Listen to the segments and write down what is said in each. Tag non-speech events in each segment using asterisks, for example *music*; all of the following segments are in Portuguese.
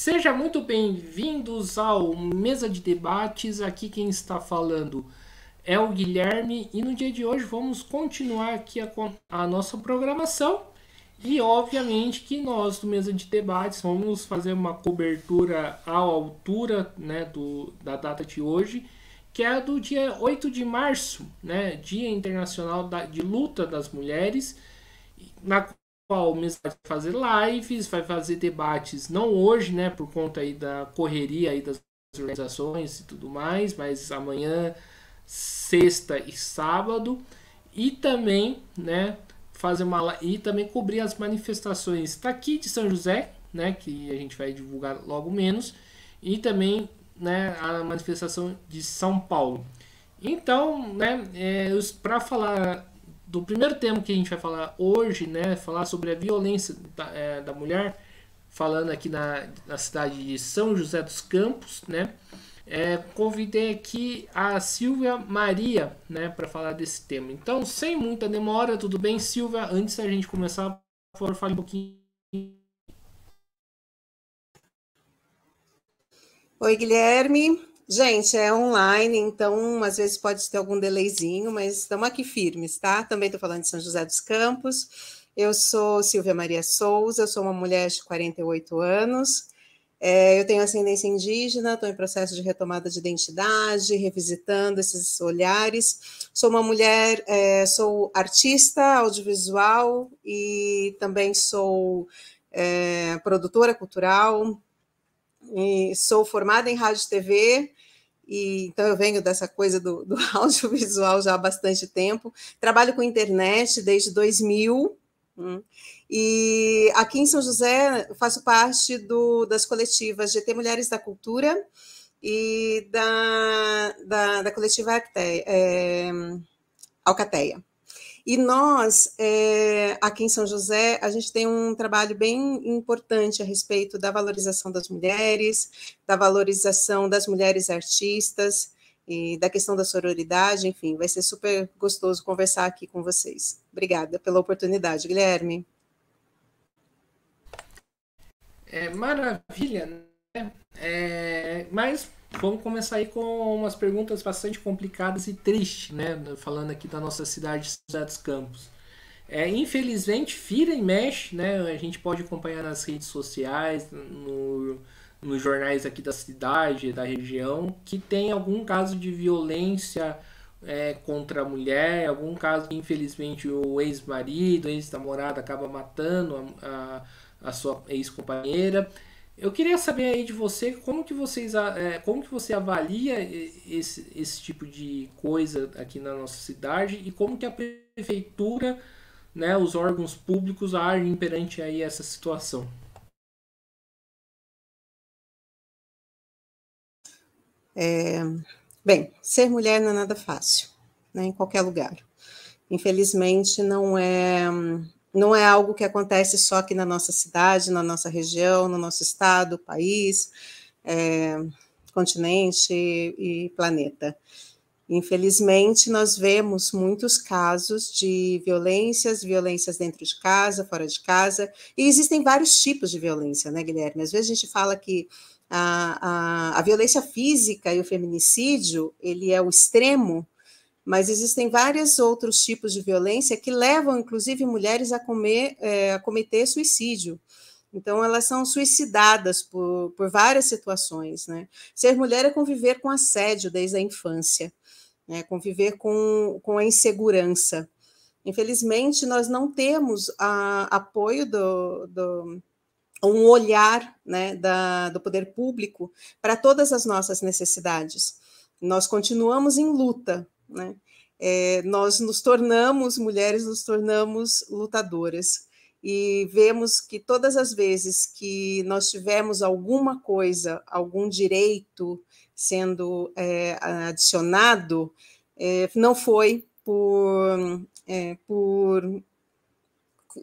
Seja muito bem-vindos ao Mesa de Debates. Aqui quem está falando é o Guilherme e no dia de hoje vamos continuar aqui a, a nossa programação. E obviamente que nós do Mesa de Debates vamos fazer uma cobertura à altura né, do, da data de hoje, que é do dia 8 de março, né, Dia Internacional da, de Luta das Mulheres, na qual mesmo vai fazer lives, vai fazer debates, não hoje, né, por conta aí da correria aí das organizações e tudo mais, mas amanhã, sexta e sábado, e também, né, fazer uma e também cobrir as manifestações daqui de São José, né, que a gente vai divulgar logo menos, e também, né, a manifestação de São Paulo. Então, né, é, para falar do primeiro tema que a gente vai falar hoje, né, falar sobre a violência da, é, da mulher, falando aqui na, na cidade de São José dos Campos, né, é, convidei aqui a Silvia Maria, né, para falar desse tema. Então, sem muita demora, tudo bem, Silvia? Antes da gente começar, por favor, fale um pouquinho. Oi, Guilherme. Gente, é online, então às vezes pode ter algum delayzinho, mas estamos aqui firmes, tá? Também estou falando de São José dos Campos. Eu sou Silvia Maria Souza, sou uma mulher de 48 anos. É, eu tenho ascendência indígena, estou em processo de retomada de identidade, revisitando esses olhares. Sou uma mulher, é, sou artista audiovisual e também sou é, produtora cultural, e sou formada em rádio e TV, e então eu venho dessa coisa do, do *laughs* audiovisual já há bastante tempo. Trabalho com internet desde 2000, Hum. E aqui em São José faço parte do, das coletivas GT Mulheres da Cultura e da, da, da coletiva é, Alcateia. E nós, é, aqui em São José, a gente tem um trabalho bem importante a respeito da valorização das mulheres, da valorização das mulheres artistas e da questão da sororidade, enfim, vai ser super gostoso conversar aqui com vocês. Obrigada pela oportunidade, Guilherme. É maravilha, né? É, mas Vamos começar aí com umas perguntas bastante complicadas e tristes, né? Falando aqui da nossa cidade de José dos Campos. É, infelizmente, vira e mexe, né? A gente pode acompanhar nas redes sociais, no, nos jornais aqui da cidade, da região, que tem algum caso de violência é, contra a mulher, algum caso que, infelizmente, o ex-marido, ex-namorado acaba matando a, a, a sua ex-companheira. Eu queria saber aí de você como que vocês é, como que você avalia esse, esse tipo de coisa aqui na nossa cidade e como que a prefeitura, né, os órgãos públicos agem perante aí essa situação. É, bem, ser mulher não é nada fácil, né, em qualquer lugar. Infelizmente não é hum, não é algo que acontece só aqui na nossa cidade, na nossa região, no nosso estado, país, é, continente e planeta. Infelizmente, nós vemos muitos casos de violências, violências dentro de casa, fora de casa, e existem vários tipos de violência, né, Guilherme? Às vezes a gente fala que a, a, a violência física e o feminicídio, ele é o extremo, mas existem vários outros tipos de violência que levam, inclusive, mulheres a, comer, é, a cometer suicídio. Então, elas são suicidadas por, por várias situações. Né? Ser mulher é conviver com assédio desde a infância, né? conviver com, com a insegurança. Infelizmente, nós não temos a, apoio do, do um olhar né, da, do poder público para todas as nossas necessidades. Nós continuamos em luta né? É, nós nos tornamos, mulheres nos tornamos lutadoras e vemos que todas as vezes que nós tivemos alguma coisa, algum direito sendo é, adicionado, é, não foi por, é, por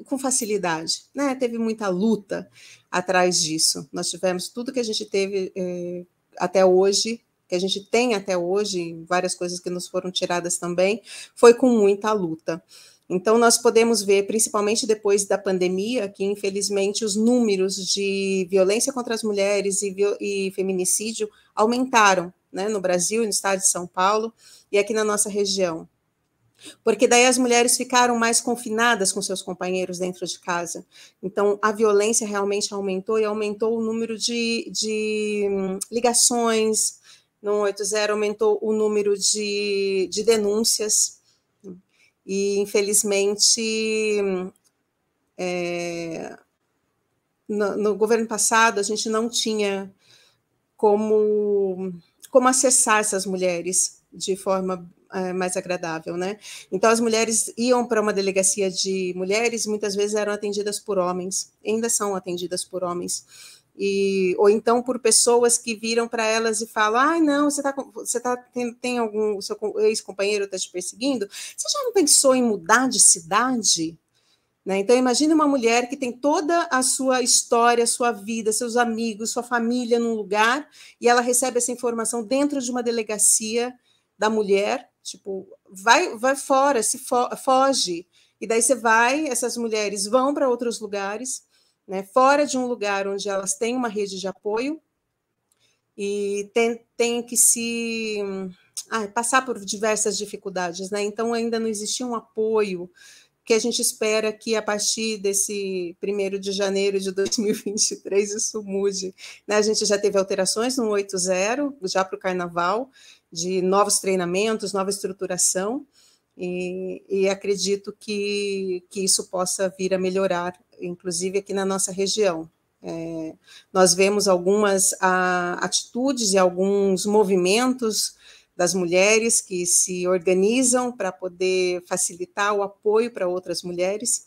com facilidade, né? Teve muita luta atrás disso. Nós tivemos tudo que a gente teve é, até hoje que a gente tem até hoje, várias coisas que nos foram tiradas também, foi com muita luta. Então, nós podemos ver, principalmente depois da pandemia, que infelizmente os números de violência contra as mulheres e, e feminicídio aumentaram né, no Brasil, no estado de São Paulo e aqui na nossa região. Porque daí as mulheres ficaram mais confinadas com seus companheiros dentro de casa. Então, a violência realmente aumentou e aumentou o número de, de hum, ligações, no 180 aumentou o número de, de denúncias e, infelizmente, é, no, no, governo passado a gente não tinha como, como acessar essas mulheres de forma é, mais agradável, né? Então as mulheres iam para uma delegacia de mulheres, muitas vezes eram atendidas por homens, ainda são atendidas por homens. E, ou então por pessoas que viram para elas e falam: ai, ah, não, você tá, você tá tem, tem algum, o seu ex-companheiro está te perseguindo? Você já não pensou em mudar de cidade? Né? Então, imagine uma mulher que tem toda a sua história, sua vida, seus amigos, sua família num lugar, e ela recebe essa informação dentro de uma delegacia da mulher, Tipo, vai, vai fora, se fo foge. E daí você vai, essas mulheres vão para outros lugares, né, fora de um lugar onde elas têm uma rede de apoio e tem, tem que se ah, passar por diversas dificuldades, né? Então ainda não existia um apoio que a gente espera que a partir desse primeiro de janeiro de 2023 isso mude. Né? A gente já teve alterações no 8.0, já para o carnaval, de novos treinamentos, nova estruturação, e, e acredito que, que isso possa vir a melhorar, inclusive aqui na nossa região. É, nós vemos algumas a, atitudes e alguns movimentos das mulheres que se organizam para poder facilitar o apoio para outras mulheres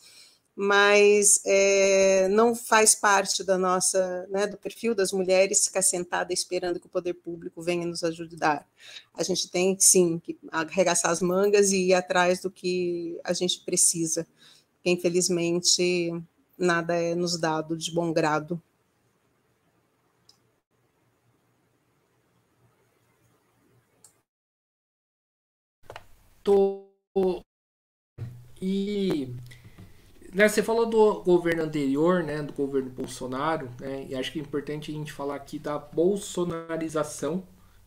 mas é, não faz parte da nossa, né, do perfil das mulheres ficar sentada esperando que o poder público venha nos ajudar. A gente tem, sim, que arregaçar as mangas e ir atrás do que a gente precisa, infelizmente, nada é nos dado de bom grado. Tô... E né, você falou do governo anterior, né, do governo Bolsonaro, né, e acho que é importante a gente falar aqui da bolsonarização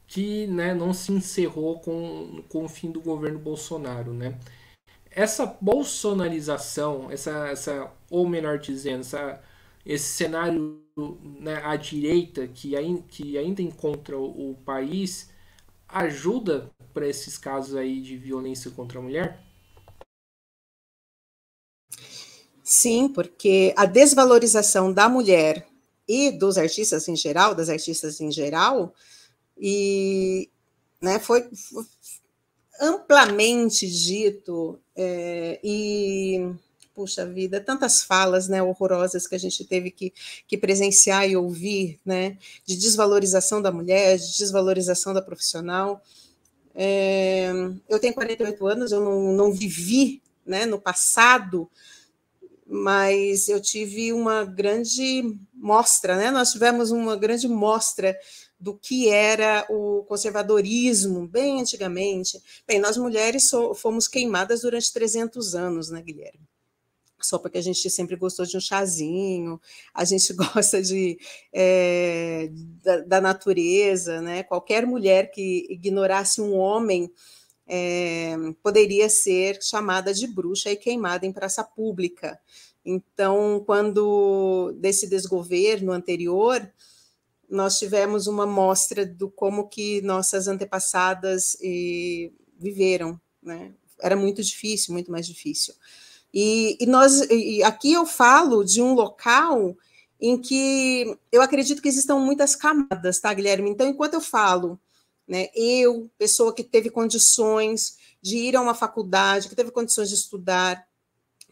que né, não se encerrou com, com o fim do governo Bolsonaro. Né? Essa bolsonarização, essa, essa, ou melhor dizendo, essa, esse cenário né, à direita que, ainda, que ainda encontra o, o país ajuda para esses casos aí de violência contra a mulher? Sim, porque a desvalorização da mulher e dos artistas em geral, das artistas em geral, e né, foi amplamente dito é, e puxa vida, tantas falas né, horrorosas que a gente teve que, que presenciar e ouvir, né, de desvalorização da mulher, de desvalorização da profissional. É, eu tenho 48 anos, eu não, não vivi né, no passado mas eu tive uma grande mostra, né? Nós tivemos uma grande mostra do que era o conservadorismo bem antigamente. Bem, nós mulheres fomos queimadas durante 300 anos, né, Guilherme? Só porque a gente sempre gostou de um chazinho, a gente *laughs* gosta de, é, da, da, natureza, né? Qualquer mulher que ignorasse um homem é, poderia ser chamada de bruxa e queimada em praça pública. Então, quando desse desgoverno anterior, nós tivemos uma mostra do como que nossas antepassadas eh, viveram, né? Era muito difícil, muito mais difícil. E, e nós, e aqui eu falo de um local em que eu acredito que existam muitas camadas, tá, Guilherme? Então, enquanto eu falo, né, eu, pessoa que teve condições de ir a uma faculdade, que teve condições de estudar,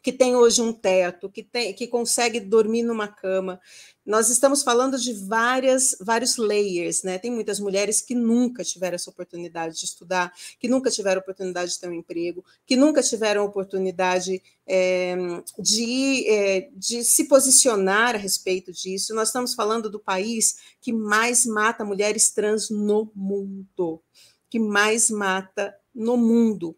que tem hoje um teto, que, tem, que consegue dormir numa cama. Nós estamos falando de várias, vários layers, né? Tem muitas mulheres que nunca tiveram essa oportunidade de estudar, que nunca tiveram oportunidade de ter um emprego, que nunca tiveram oportunidade é, de, é, de se posicionar a respeito disso. Nós estamos falando do país que mais mata mulheres trans no mundo, que mais mata no mundo.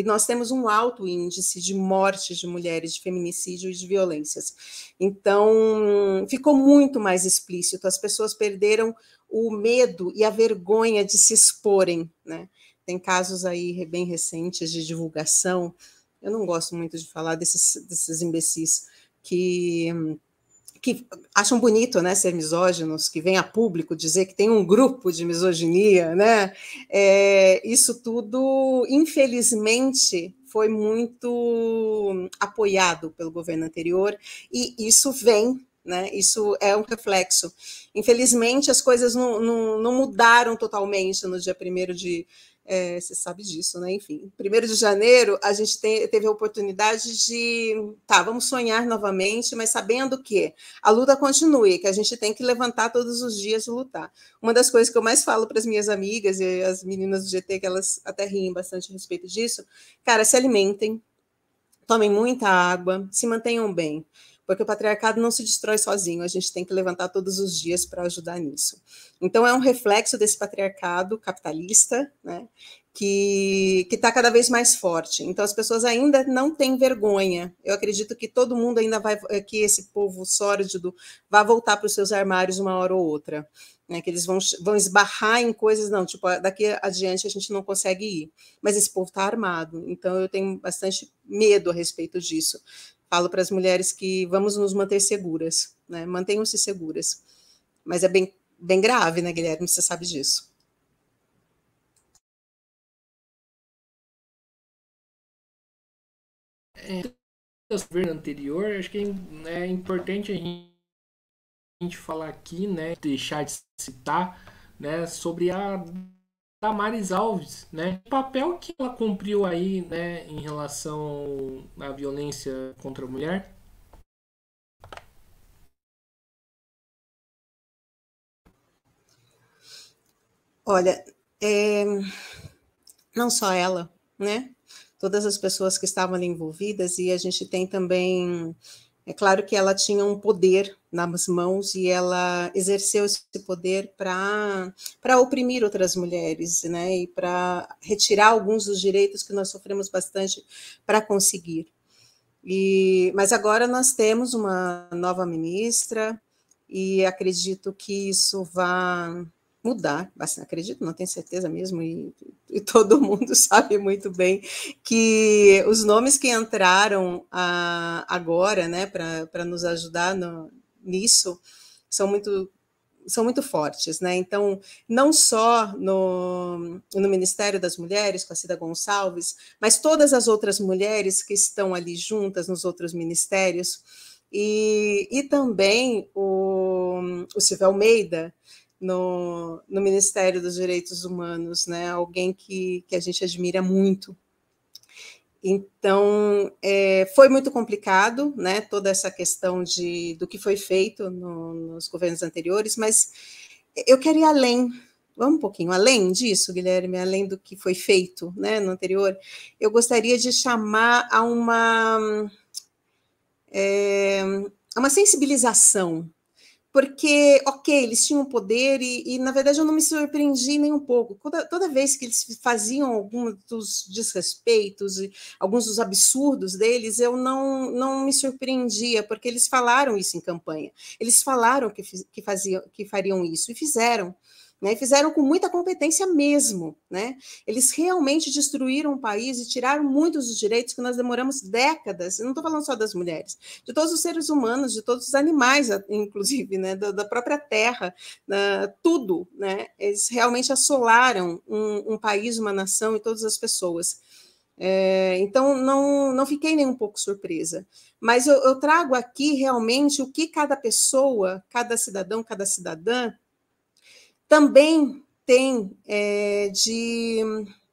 E nós temos um alto índice de mortes de mulheres, de feminicídio e de violências. Então, ficou muito mais explícito, as pessoas perderam o medo e a vergonha de se exporem, né? Tem casos aí bem recentes de divulgação. Eu não gosto muito de falar desses, desses imbecis que que acham bonito né, ser misóginos, que vem a público dizer que tem um grupo de misoginia, né? É, isso tudo, infelizmente, foi muito apoiado pelo governo anterior, e isso vem né? Isso é um reflexo. Infelizmente, as coisas não, não, não mudaram totalmente no dia 1 de, é, você sabe disso, né? Enfim, primeiro de janeiro a gente te, teve a oportunidade de, tá, vamos sonhar novamente, mas sabendo que a luta continue, que a gente tem que levantar todos os dias e lutar. Uma das coisas que eu mais falo para as minhas amigas e as meninas do GT, que elas até riem bastante a respeito disso, cara, se alimentem, tomem muita água, se mantenham bem porque o patriarcado não se destrói sozinho, a gente tem que levantar todos os dias para ajudar nisso. Então, é um reflexo desse patriarcado capitalista, né, que está cada vez mais forte. Então, as pessoas ainda não têm vergonha. Eu acredito que todo mundo ainda vai, que esse povo sórdido vai voltar para os seus armários uma hora ou outra. Né, que eles vão, vão esbarrar em coisas, não, tipo, daqui adiante a gente não consegue ir. Mas esse povo está armado, então eu tenho bastante medo a respeito disso. Falo para as mulheres que vamos nos manter seguras, né? Mantenham-se seguras. Mas é bem, bem grave, né, Guilherme? Você sabe disso. É, governo anterior, acho que é, né, é importante a gente, a gente falar aqui, né, deixar de citar, né, sobre a Damares Alves, né? O papel que ela cumpriu aí, né, em relação à violência contra a mulher? Olha, é... não só ela, né? Todas as pessoas que estavam ali envolvidas, e a gente tem também é claro que ela tinha um poder nas mãos e ela exerceu esse poder para oprimir outras mulheres, né? E para retirar alguns dos direitos que nós sofremos bastante para conseguir. E, mas agora nós temos uma nova ministra e acredito que isso vai mudar, assim, acredito, não tenho certeza mesmo, e, e, todo *laughs* mundo sabe muito bem que os nomes que entraram a, ah, agora, né, para nos ajudar no, nisso, são muito são muito fortes, né? Então, não só no, no Ministério das Mulheres, com a Cida Gonçalves, mas todas as outras mulheres que estão ali juntas nos outros ministérios, e, e também o, o Silvio Almeida, no, no Ministério dos Direitos Humanos, né? Alguém que, que a gente admira muito. Então, é, foi muito complicado, né? Toda essa questão de, do que foi feito no, nos governos anteriores, mas eu queria além, vamos um pouquinho além disso, Guilherme, além do que foi feito né, no anterior, eu gostaria de chamar a uma, é, a uma sensibilização porque, ok, eles tinham poder e, e, na verdade, eu não me surpreendi nem um pouco. Toda, toda vez que eles faziam alguns dos desrespeitos e alguns dos absurdos deles, eu não, não me surpreendia, porque eles falaram isso em campanha. Eles falaram que, que, faziam, que fariam isso e fizeram né? Fizeram com muita competência mesmo, né? Eles realmente destruíram o país e tiraram muitos dos direitos que nós demoramos décadas. não estou falando só das mulheres, de todos os seres humanos, de todos os animais, inclusive, né? Da, da própria terra, uh, tudo, né? Eles realmente assolaram um, um país, uma nação e todas as pessoas. É, então, não, não fiquei nem um pouco surpresa. Mas eu, eu, trago aqui realmente o que cada pessoa, cada cidadão, cada cidadã também tem é, de,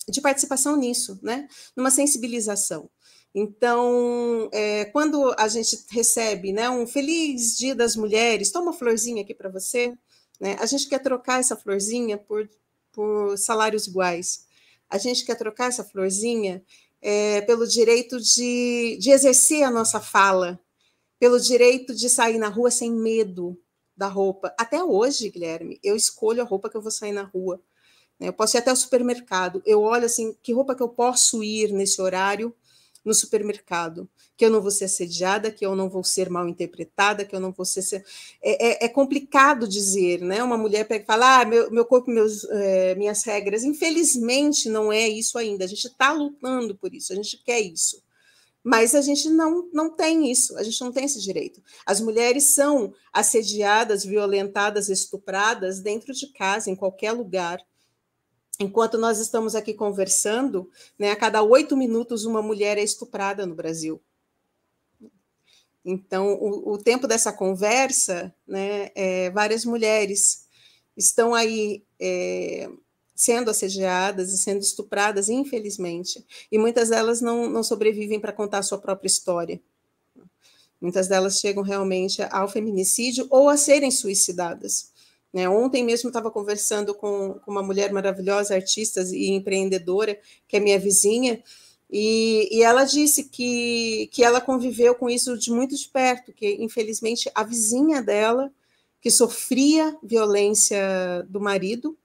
de participação nisso, né? numa sensibilização. Então, é, quando a gente recebe né, um feliz dia das mulheres, toma uma florzinha aqui para você, né? a gente quer trocar essa florzinha por, por salários iguais, a gente quer trocar essa florzinha é, pelo direito de, de exercer a nossa fala, pelo direito de sair na rua sem medo, da roupa. Até hoje, Guilherme, eu escolho a roupa que eu vou sair na rua. Né? Eu posso ir até o supermercado. Eu olho assim, que roupa que eu posso ir nesse horário no supermercado, que eu não vou ser assediada, que eu não vou ser mal interpretada, que eu não vou ser. É, é, é complicado dizer, né? Uma mulher pega e fala: ah, meu, meu corpo, meus, é, minhas regras. Infelizmente, não é isso ainda. A gente está lutando por isso, a gente quer isso. Mas a gente não, não tem isso, a gente não tem esse direito. As mulheres são assediadas, violentadas, estupradas dentro de casa, em qualquer lugar. Enquanto nós estamos aqui conversando, né, a cada oito minutos uma mulher é estuprada no Brasil. Então, o, o tempo dessa conversa, né, é, várias mulheres estão aí é, sendo assediadas e sendo estupradas, infelizmente. E muitas delas não, não sobrevivem para contar a sua própria história. Muitas delas chegam realmente ao feminicídio ou a serem suicidadas. Né? Ontem mesmo estava conversando com, com uma mulher maravilhosa, artista e empreendedora, que é minha vizinha, e, e, ela disse que, que ela conviveu com isso de muito de perto, que infelizmente a vizinha dela, que sofria violência do marido,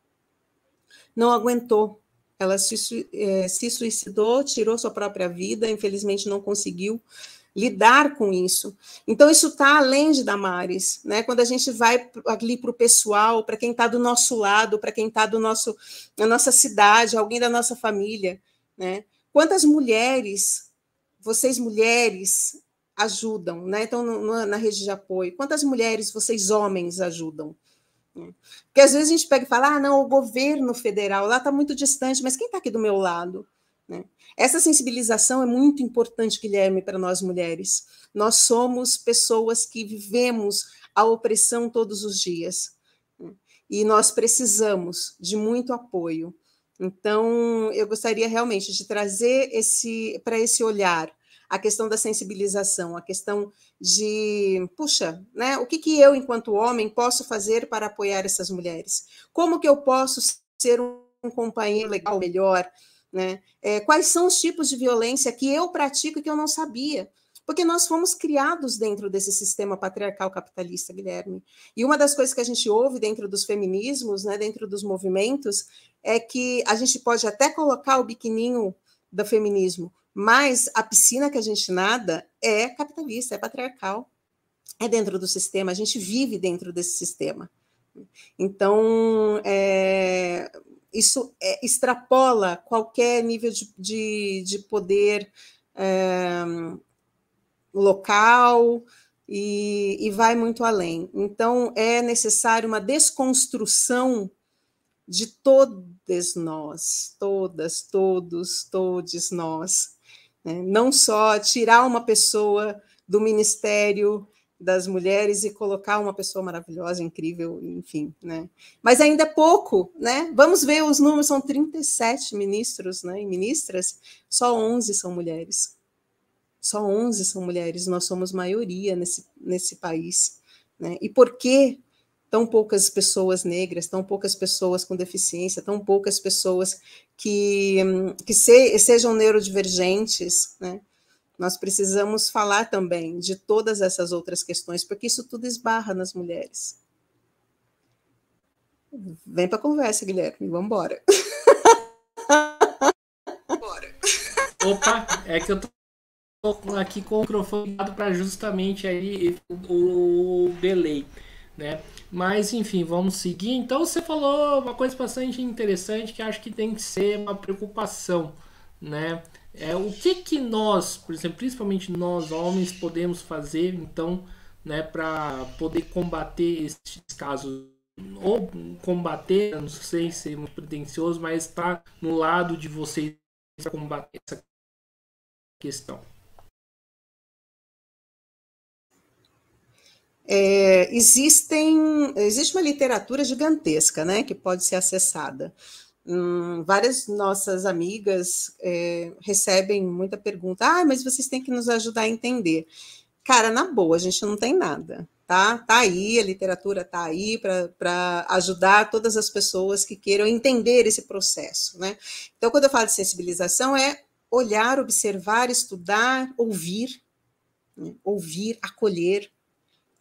não aguentou. Ela se, é, se suicidou, tirou sua própria vida, infelizmente não conseguiu lidar com isso. Então, isso está além de Damares. Né? Quando a gente vai ali para o pessoal, para quem está do nosso lado, para quem está na nossa cidade, alguém da nossa família. Né? Quantas mulheres, vocês mulheres, ajudam, né? Então, na rede de apoio, quantas mulheres vocês homens ajudam? Porque às vezes a gente pega e fala, ah, não, o governo federal lá está muito distante, mas quem está aqui do meu lado? Né? Essa sensibilização é muito importante, Guilherme, para nós mulheres. Nós somos pessoas que vivemos a opressão todos os dias. Né? E nós precisamos de muito apoio. Então, eu gostaria realmente de trazer esse para esse olhar a questão da sensibilização, a questão de, puxa, né, o que, que eu, enquanto homem, posso fazer para apoiar essas mulheres? Como que eu posso ser um companheiro legal, melhor? Né? É, quais são os tipos de violência que eu pratico e que eu não sabia? Porque nós fomos criados dentro desse sistema patriarcal capitalista, Guilherme. E uma das coisas que a gente ouve dentro dos feminismos, né, dentro dos movimentos, é que a gente pode até colocar o biquininho do feminismo, mas a piscina que a gente nada é capitalista, é patriarcal, é dentro do sistema, a gente vive dentro desse sistema. Então, é, isso é, extrapola qualquer nível de, de, de poder é, local e, e vai muito além. Então, é necessário uma desconstrução de todas nós, todas, todos, todos nós. Né? Não só tirar uma pessoa do Ministério das Mulheres e colocar uma pessoa maravilhosa, incrível, enfim, né? Mas ainda é pouco, né? Vamos ver os números, são 37 ministros né, e ministras, só 11 são mulheres. Só 11 são mulheres, nós somos maioria nesse, nesse país. Né? E por que tão poucas pessoas negras, tão poucas pessoas com deficiência, tão poucas pessoas que, que se, sejam neurodivergentes, né? Nós precisamos falar também de todas essas outras questões, porque isso tudo esbarra nas mulheres. Vem para a conversa, Guilherme, vamos embora. Opa, é que eu tô aqui com o microfone para justamente aí o delay né? Mas enfim, vamos seguir. Então você falou uma coisa bastante interessante que acho que tem que ser uma preocupação, né? É, o que que nós, por exemplo, principalmente nós homens podemos fazer então, né, para poder combater esses casos ou combater, não sei se é muito pretencioso, mas está no lado de vocês para combater essa questão. é, existem, existe uma literatura gigantesca né, que pode ser acessada. Hum, várias nossas amigas é, recebem muita pergunta: ah, mas vocês têm que nos ajudar a entender. Cara, na boa, a gente não tem nada. Tá, tá aí, a literatura tá aí para ajudar todas as pessoas que queiram entender esse processo. Né? Então, quando eu falo de sensibilização, é olhar, observar, estudar, ouvir, né? ouvir, acolher,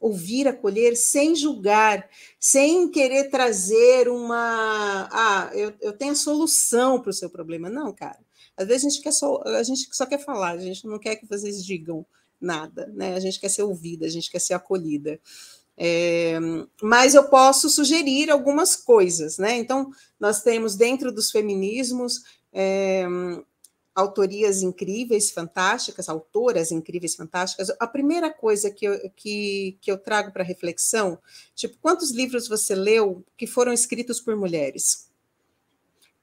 ouvir, acolher, sem julgar, sem querer trazer uma. Ah, eu, eu tenho a solução para o seu problema. Não, cara. Às vezes a gente, quer só, a gente só quer falar, a gente não quer que vocês digam nada, né? A gente quer ser ouvida, a gente quer ser acolhida. É, mas eu posso sugerir algumas coisas, né? Então, nós temos dentro dos feminismos é, autorias incríveis, fantásticas, autoras incríveis, fantásticas. A primeira coisa que eu, que, que eu trago para reflexão, tipo, quantos livros você leu que foram escritos por mulheres?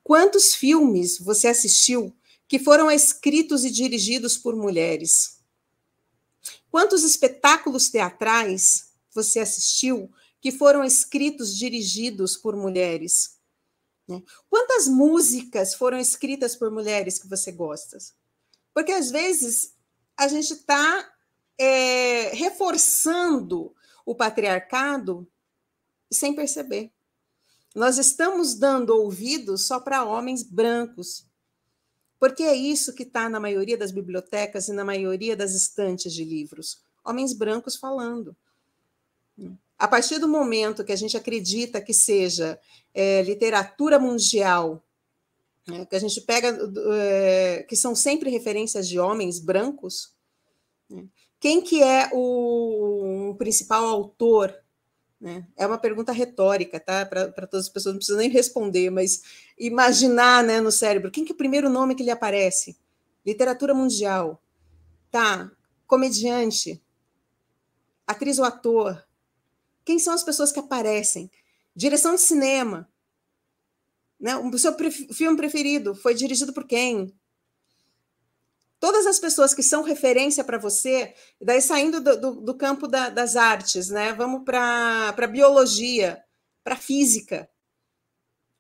Quantos filmes você assistiu que foram escritos e dirigidos por mulheres? Quantos espetáculos teatrais você assistiu que foram escritos, dirigidos por mulheres? Né? Quantas músicas foram escritas por mulheres que você gosta? Porque às vezes a gente está é, reforçando o patriarcado sem perceber. Nós estamos dando ouvidos só para homens brancos, porque é isso que está na maioria das bibliotecas e na maioria das estantes de livros: homens brancos falando a partir do momento que a gente acredita que seja é, literatura mundial, né, que a gente pega, é, que são sempre referências de homens brancos, né, quem que é o, o principal autor? Né? É uma pergunta retórica, tá? Para todas as pessoas, não precisa nem responder, mas imaginar né, no cérebro, quem que é o primeiro nome que lhe aparece? Literatura mundial, tá? Comediante, atriz ou ator, quem são as pessoas que aparecem? Direção de cinema. Né? O seu filme preferido foi dirigido por quem? Todas as pessoas que são referência para você, daí saindo do, do, do campo da, das artes, né? Vamos para biologia, para física,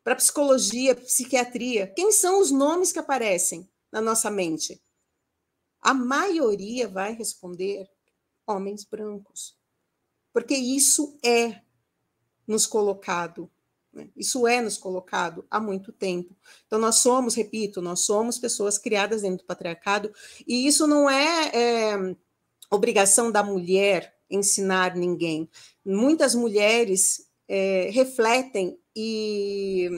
para psicologia, psiquiatria. Quem são os nomes que aparecem na nossa mente? A maioria vai responder homens brancos porque isso é nos colocado né? isso é nos colocado há muito tempo. Então, nós somos, repito, nós somos pessoas criadas dentro do patriarcado, e isso não é, é obrigação da mulher ensinar ninguém. Muitas mulheres é, refletem e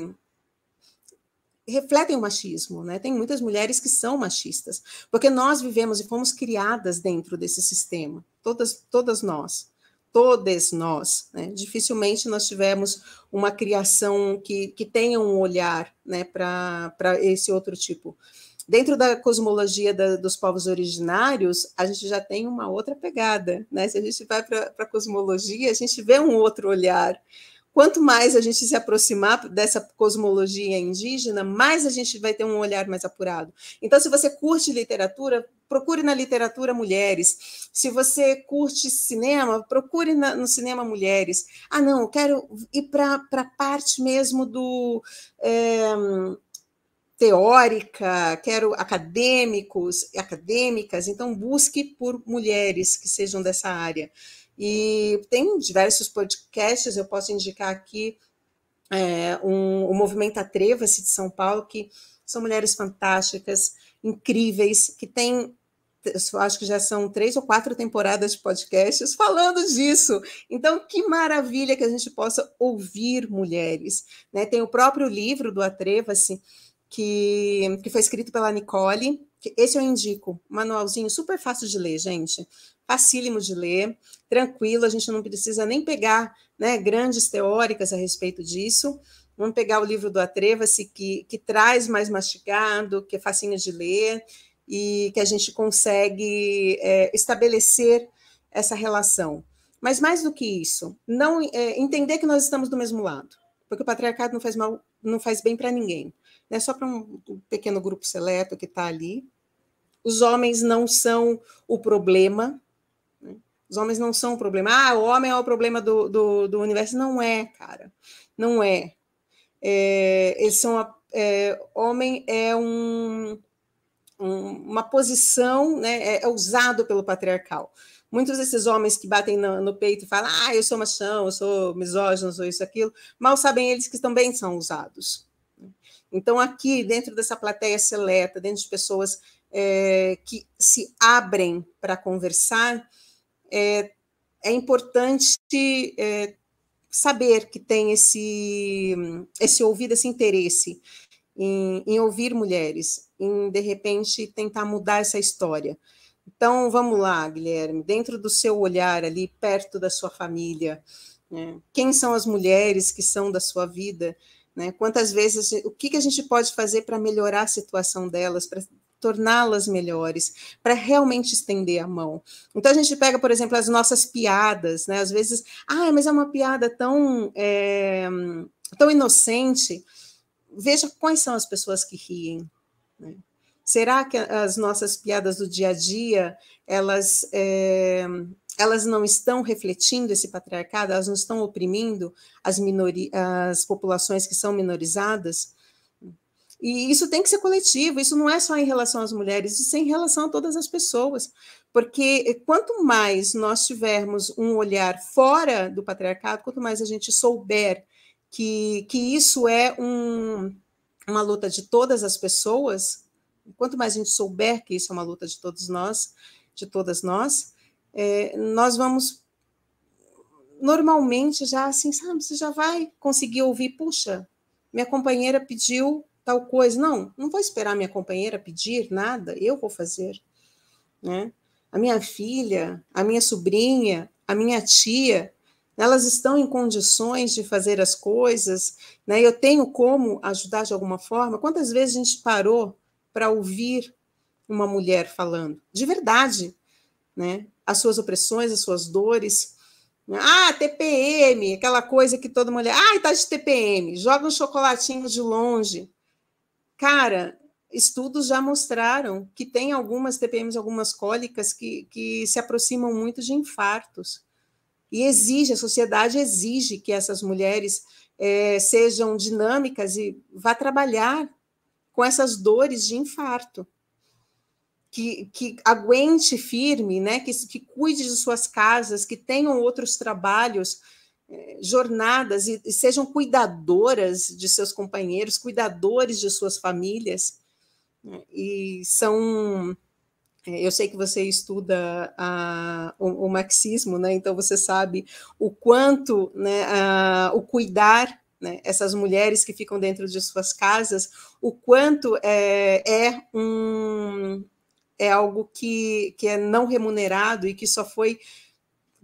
refletem o machismo, né? Tem muitas mulheres que são machistas, porque nós vivemos e fomos criadas dentro desse sistema, todas, todas nós todos nós. Né? Dificilmente nós tivemos uma criação que, que tenha um olhar né, para esse outro tipo. Dentro da cosmologia da, dos povos originários, a gente já tem uma outra pegada. Né? Se a gente vai para a cosmologia, a gente vê um outro olhar. Quanto mais a gente se aproximar dessa cosmologia indígena, mais a gente vai ter um olhar mais apurado. Então, se você curte literatura, procure na literatura mulheres. Se você curte cinema, procure na, no cinema mulheres. Ah, não, eu quero ir para a parte mesmo do. É, teórica, quero acadêmicos, acadêmicas, então busque por mulheres que sejam dessa área. E tem diversos podcasts, eu posso indicar aqui é, um, o Movimento Atreva-se de São Paulo, que são mulheres fantásticas, incríveis, que tem acho que já são três ou quatro temporadas de podcasts falando disso. Então, que maravilha que a gente possa ouvir mulheres. Né? Tem o próprio livro do Atreva-se, que, que foi escrito pela Nicole, esse eu indico, manualzinho super fácil de ler, gente. Facílimo de ler, tranquilo, a gente não precisa nem pegar né, grandes teóricas a respeito disso. Vamos pegar o livro do Atreva-se, que, que traz mais mastigado, que é facinho de ler, e que a gente consegue é, estabelecer essa relação. Mas mais do que isso, não é, entender que nós estamos do mesmo lado, porque o patriarcado não faz mal, não faz bem para ninguém né, só para um, pequeno grupo seleto que está ali. Os homens não são o problema. Né? Os homens não são o problema. Ah, o homem é o problema do, do, do universo. Não é, cara. Não é. é eles são. A, é, homem é um, um, uma posição, né, é, é usado pelo patriarcal. Muitos desses homens que batem no, no, peito e falam, ah, eu sou machão, eu sou misógino, eu sou isso, aquilo, mal sabem eles que também são usados. Então, aqui, dentro dessa plateia seleta, dentro de pessoas é, que se abrem para conversar, é, é importante é, saber que tem esse, esse ouvido, esse interesse em, em, ouvir mulheres, em, de repente, tentar mudar essa história. Então, vamos lá, Guilherme, dentro do seu olhar ali, perto da sua família, né, quem são as mulheres que são da sua vida? Né? Quantas vezes, o que, que a gente pode fazer para melhorar a situação delas, para torná-las melhores, para realmente estender a mão. Então a gente pega, por exemplo, as nossas piadas, né? Às vezes, ah, mas é uma piada tão é, tão inocente. Veja quais são as pessoas que riem. Né? Será que as nossas piadas do dia a dia elas é, elas não estão refletindo esse patriarcado, elas não estão oprimindo as, as populações que são minorizadas. E isso tem que ser coletivo, isso não é só em relação às mulheres, isso é em relação a todas as pessoas. Porque quanto mais nós tivermos um olhar fora do patriarcado, quanto mais a gente souber que, que isso é um, uma luta de todas as pessoas, quanto mais a gente souber que isso é uma luta de todos nós, de todas nós, é, nós vamos normalmente já assim, sabe, você já vai conseguir ouvir, puxa, minha companheira pediu tal coisa. Não, não vou esperar minha companheira pedir nada, eu vou fazer. Né? A minha filha, a minha sobrinha, a minha tia, elas estão em condições de fazer as coisas, né? eu tenho como ajudar de alguma forma. Quantas vezes a gente parou para ouvir uma mulher falando? De verdade, né? as suas opressões, as suas dores. Né? Ah, TPM, aquela coisa que toda mulher. Ah, tá de TPM, joga um chocolatinho de longe. Cara, estudos já mostraram que tem algumas TPMs, algumas cólicas que, que se aproximam muito de infartos. E exige, a sociedade exige que essas mulheres é, sejam dinâmicas e vá trabalhar com essas dores de infarto que, que aguente firme, né? que, que cuide de suas casas, que tenham outros trabalhos, eh, jornadas e, e, sejam cuidadoras de seus companheiros, cuidadores de suas famílias. Né, e são. Eh, eu sei que você estuda a, o, o, marxismo, né? então você sabe o quanto né, a, o cuidar né, essas mulheres que ficam dentro de suas casas, o quanto é, é um, é algo que, que é não remunerado e que só foi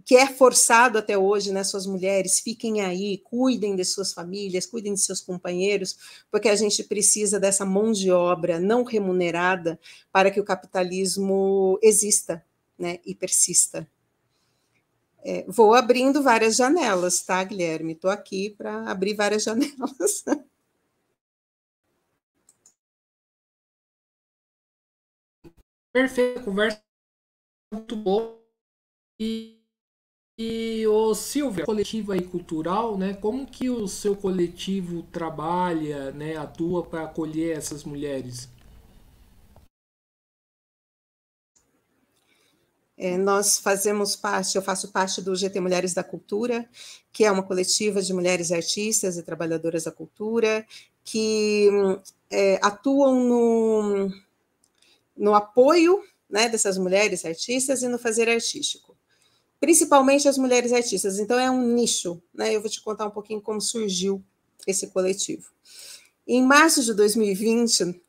que é forçado até hoje, né, suas mulheres, fiquem aí, cuidem de suas famílias, cuidem de seus companheiros, porque a gente precisa dessa mão de obra não remunerada para que o capitalismo exista, né, e persista. É, vou abrindo várias janelas, tá, Guilherme? Estou aqui para abrir várias *laughs* janelas. perfeita, conversa é muito boa. E, e o Silvia, coletiva e cultural, né? Como que o seu coletivo trabalha, né, atua para acolher essas mulheres? É, nós fazemos parte, eu faço parte do GT Mulheres da Cultura, que é uma coletiva de mulheres artistas e trabalhadoras da cultura que hum, é, atuam no, no apoio né, dessas mulheres artistas e no fazer artístico. Principalmente as mulheres artistas, então é um nicho. Né? Eu vou te contar um pouquinho como surgiu esse coletivo. Em março de 2020,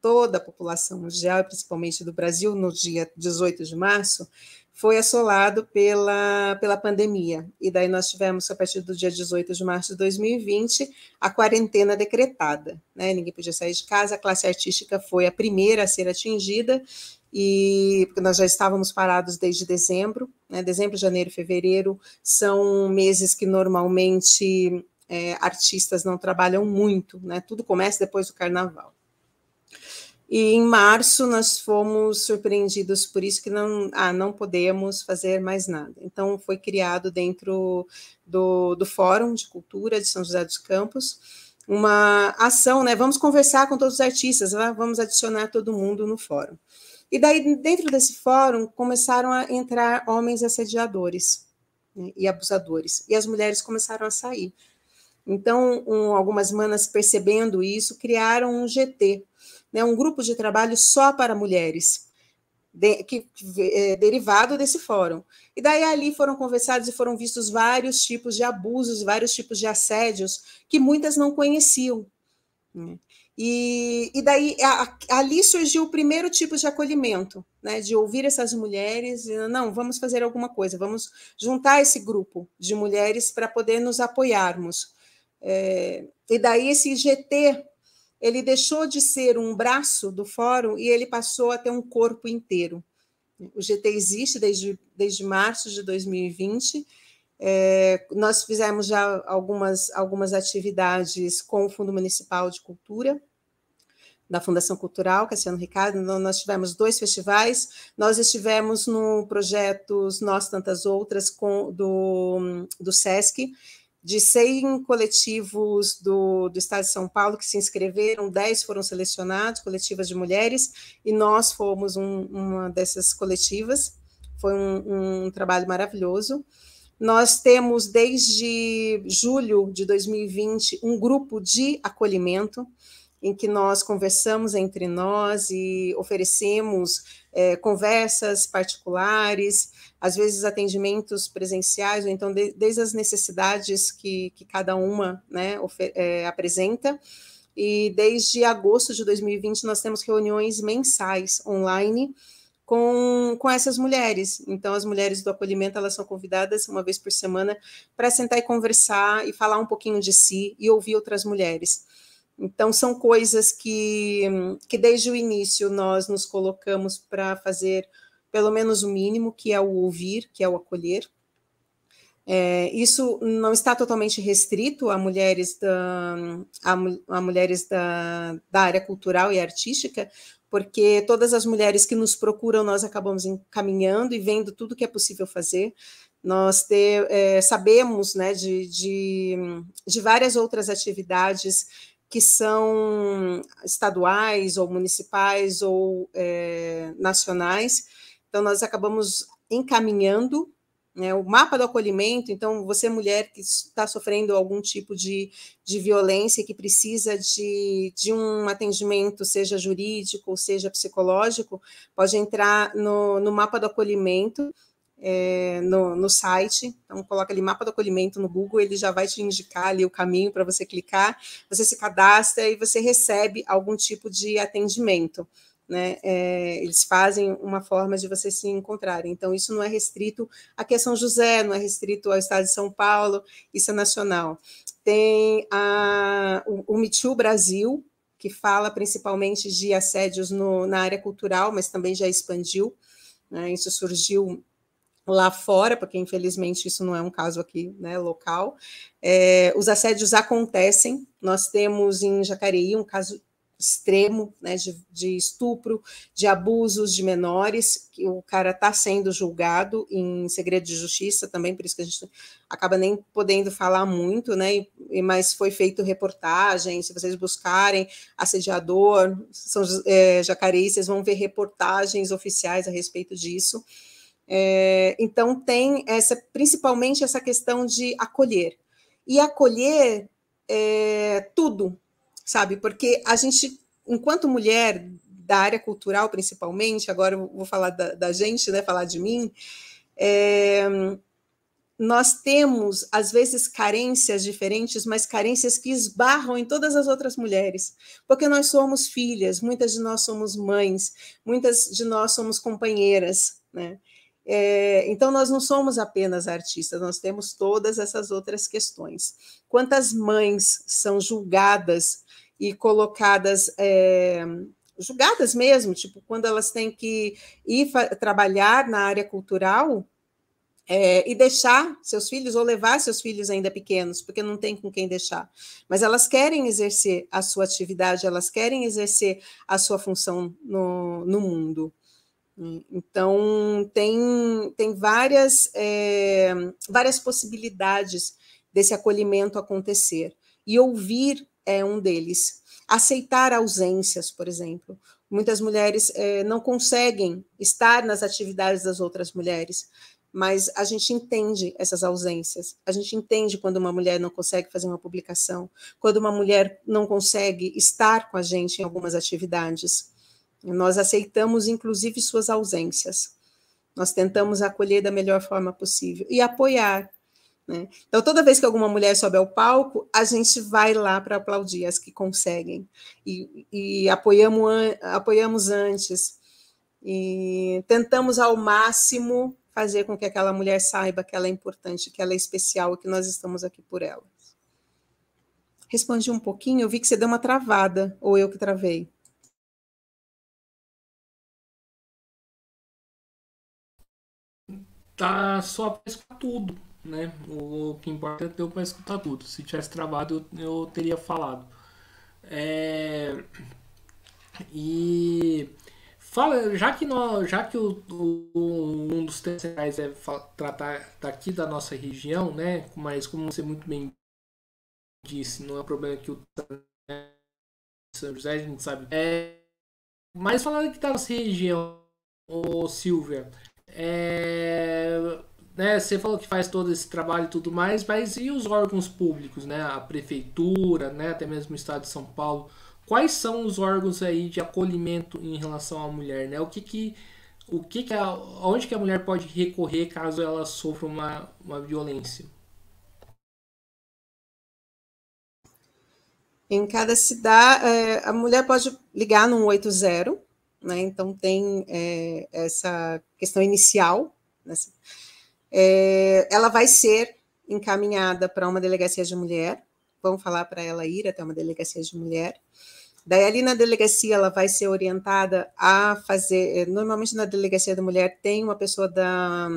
toda a população mundial, principalmente do Brasil, no dia 18 de março, foi assolado pela, pela pandemia. E daí nós tivemos, a partir do dia 18 de março de 2020, a quarentena decretada. Né? Ninguém podia sair de casa, a classe artística foi a primeira a ser atingida, e porque nós já estávamos parados desde dezembro. Né? Dezembro, janeiro, fevereiro são meses que normalmente é, artistas não trabalham muito, né? tudo começa depois do carnaval. E em março nós fomos surpreendidos por isso que não, ah, não podemos fazer mais nada. Então foi criado dentro do, do Fórum de Cultura de São José dos Campos uma ação, né? Vamos conversar com todos os artistas, vamos adicionar todo mundo no fórum. E daí, dentro desse fórum, começaram a entrar homens assediadores né, e abusadores, e as mulheres começaram a sair. Então, um, algumas manas percebendo isso, criaram um GT, né, um grupo de trabalho só para mulheres, de, que, é, derivado desse fórum. E daí ali foram conversados e foram vistos vários tipos de abusos, vários tipos de assédios que muitas não conheciam. Né. E, e, daí a, a, ali surgiu o primeiro tipo de acolhimento, né, de ouvir essas mulheres, e, não, vamos fazer alguma coisa, vamos juntar esse grupo de mulheres para poder nos apoiarmos. É, e daí esse GT ele deixou de ser um braço do fórum e ele passou a ter um corpo inteiro. O GT existe desde, desde março de 2020. É, nós fizemos já algumas, algumas atividades com o Fundo Municipal de Cultura, da Fundação Cultural, Cassiano Ricardo, então, nós tivemos dois festivais, nós estivemos no projeto Nós Tantas Outras com, do, do SESC, de 100 coletivos do, do Estado de São Paulo que se inscreveram, 10 foram selecionados, coletivas de mulheres, e nós fomos um, uma dessas coletivas. Foi um, um trabalho maravilhoso. Nós temos, desde julho de 2020, um grupo de acolhimento, em que nós conversamos entre nós e oferecemos é, conversas particulares, às vezes atendimentos presenciais, ou então de, desde as necessidades que, que cada uma né, é, apresenta. E desde agosto de 2020, nós temos reuniões mensais online com, com essas mulheres. Então, as mulheres do acolhimento elas são convidadas uma vez por semana para sentar e conversar e falar um pouquinho de si e ouvir outras mulheres. Então, são coisas que, que desde o início nós nos colocamos para fazer pelo menos o mínimo, que é o ouvir, que é o acolher. É, isso não está totalmente restrito a mulheres da, a, a mulheres da, da área cultural e artística, porque todas as mulheres que nos procuram, nós acabamos encaminhando e vendo tudo que é possível fazer. Nós ter, é, sabemos né, de, de, de, várias outras atividades que são estaduais ou municipais ou é, nacionais, então, nós acabamos encaminhando né, o mapa do acolhimento, então você mulher que está sofrendo algum tipo de, de violência, que precisa de, de um atendimento, seja jurídico ou seja psicológico, pode entrar no, no mapa do acolhimento é, no, no site, então coloca ali mapa do acolhimento no Google, ele já vai te indicar ali o caminho para você clicar, você se cadastra e você recebe algum tipo de atendimento né? É, eles fazem uma forma de você se encontrar. Então, isso não é restrito aqui a é São José, não é restrito ao estado de São Paulo, isso é nacional. Tem a, o, o Me Too Brasil, que fala principalmente de assédios no, na área cultural, mas também já expandiu. Né? Isso surgiu lá fora, porque infelizmente isso não é um caso aqui né, local. É, os assédios acontecem. Nós temos em Jacareí um caso extremo né, de, de estupro, de abusos de menores, que o cara está sendo julgado em segredo de justiça também, por isso que a gente acaba nem podendo falar muito, né? E, mas foi feito reportagem, se vocês buscarem assediador, são é, Jacareí, vocês vão ver reportagens oficiais a respeito disso. É, então tem essa, principalmente essa questão de acolher. E acolher é, tudo, sabe? Porque a gente, enquanto mulher da área cultural, principalmente, agora eu vou falar da, da gente, né? Falar de mim. É, nós temos, às vezes, carências diferentes, mas carências que esbarram em todas as outras mulheres, porque nós somos filhas, muitas de nós somos mães, muitas de nós somos companheiras, né? É, então, nós não somos apenas artistas, nós temos todas essas outras questões. Quantas mães são julgadas e colocadas, é, julgadas mesmo, tipo, quando elas têm que ir trabalhar na área cultural é, e deixar seus filhos, ou levar seus filhos ainda pequenos, porque não tem com quem deixar. Mas elas querem exercer a sua atividade, elas querem exercer a sua função no, no mundo. Então, tem, tem várias, é, várias possibilidades desse acolhimento acontecer. E ouvir é um deles. Aceitar ausências, por exemplo. Muitas mulheres é, não conseguem estar nas atividades das outras mulheres, mas a gente entende essas ausências. A gente entende quando uma mulher não consegue fazer uma publicação, quando uma mulher não consegue estar com a gente em algumas atividades. Nós aceitamos, inclusive, suas ausências. Nós tentamos acolher da melhor forma possível e apoiar. Né? Então, toda vez que alguma mulher sobe ao palco, a gente vai lá para aplaudir as que conseguem. E, e apoiamos, apoiamos antes. E tentamos ao máximo fazer com que aquela mulher saiba que ela é importante, que ela é especial e que nós estamos aqui por ela. Respondi um pouquinho, eu vi que você deu uma travada, ou eu que travei. tá só para escutar tudo, né? O que importa é o para escutar tudo. Se tivesse travado, eu, eu teria falado. É... E fala, já que nós, já que o, o um dos temas centrais é tratar daqui da nossa região, né? Mas como você muito bem disse, não é um problema que o São José a gente sabe. É... Mas falando que está nessa região, ô Silvia, é, né, você falou que faz todo esse trabalho e tudo mais, mas e os órgãos públicos, né? A prefeitura, né, até mesmo o estado de São Paulo. Quais são os órgãos aí de acolhimento em relação à mulher, né? O que que o que, que a, onde que a mulher pode recorrer caso ela sofra uma, uma violência? Em cada cidade, é, a mulher pode ligar no 180 né? Então tem é, essa questão inicial. Né? É, ela vai ser encaminhada para uma delegacia de mulher. vamos falar para ela ir até uma delegacia de mulher. Daí ali na delegacia ela vai ser orientada a fazer. É, normalmente na delegacia da mulher tem uma pessoa da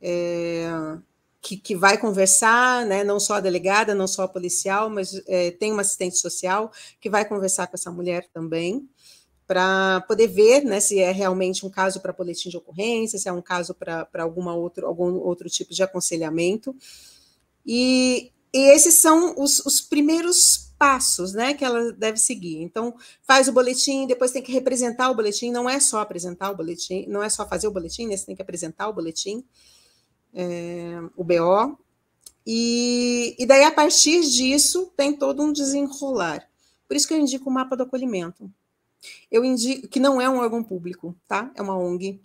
é, que, que, vai conversar, né? não só a delegada, não só a policial, mas é, tem uma assistente social que vai conversar com essa mulher também para poder ver né, se é realmente um caso para boletim de ocorrência, se é um caso para outro, algum outro tipo de aconselhamento. E, e esses são os, os primeiros passos né, que ela deve seguir. Então, faz o boletim, depois tem que representar o boletim, não é só apresentar o boletim, não é só fazer o boletim, né, você tem que apresentar o boletim, é, o BO. E, e daí, a partir disso, tem todo um desenrolar. Por isso que eu indico o mapa do acolhimento eu indico que não é um órgão público, tá? É uma ONG,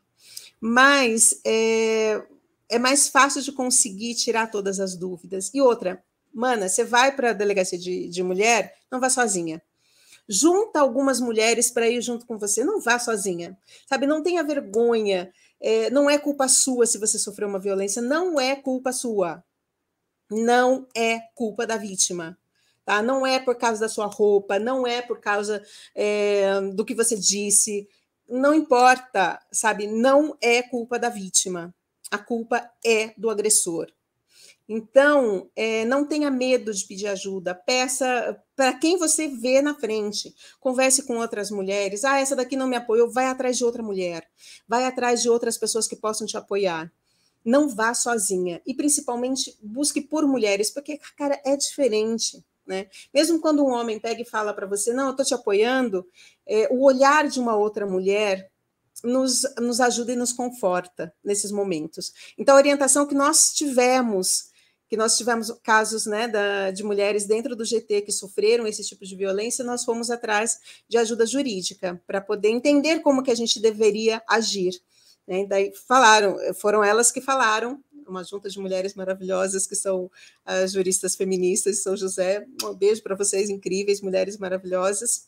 mas é, é mais fácil de conseguir tirar todas as dúvidas. E outra, mana, você vai para a delegacia de, de mulher, não vá sozinha junta algumas mulheres para ir junto com você, não vá sozinha, sabe? Não tenha vergonha, é, não é culpa sua se você sofreu uma violência, não é culpa sua, não é culpa da vítima. Tá? Não é por causa da sua roupa, não é por causa é, do que você disse. Não importa, sabe? Não é culpa da vítima. A culpa é do agressor. Então, é, não tenha medo de pedir ajuda. Peça para quem você vê na frente. Converse com outras mulheres. Ah, essa daqui não me apoiou. Vai atrás de outra mulher. Vai atrás de outras pessoas que possam te apoiar. Não vá sozinha. E, principalmente, busque por mulheres, porque, cara, é diferente. Né? Mesmo quando um homem pega e fala para você, não, eu estou te apoiando, é, o olhar de uma outra mulher nos, nos ajuda e nos conforta nesses momentos. Então, a orientação que nós tivemos, que nós tivemos casos né, da, de mulheres dentro do GT que sofreram esse tipo de violência, nós fomos atrás de ajuda jurídica para poder entender como que a gente deveria agir. Né? Daí falaram, foram elas que falaram uma junta de mulheres maravilhosas que são as juristas feministas de São José. Um beijo para vocês, incríveis, mulheres maravilhosas.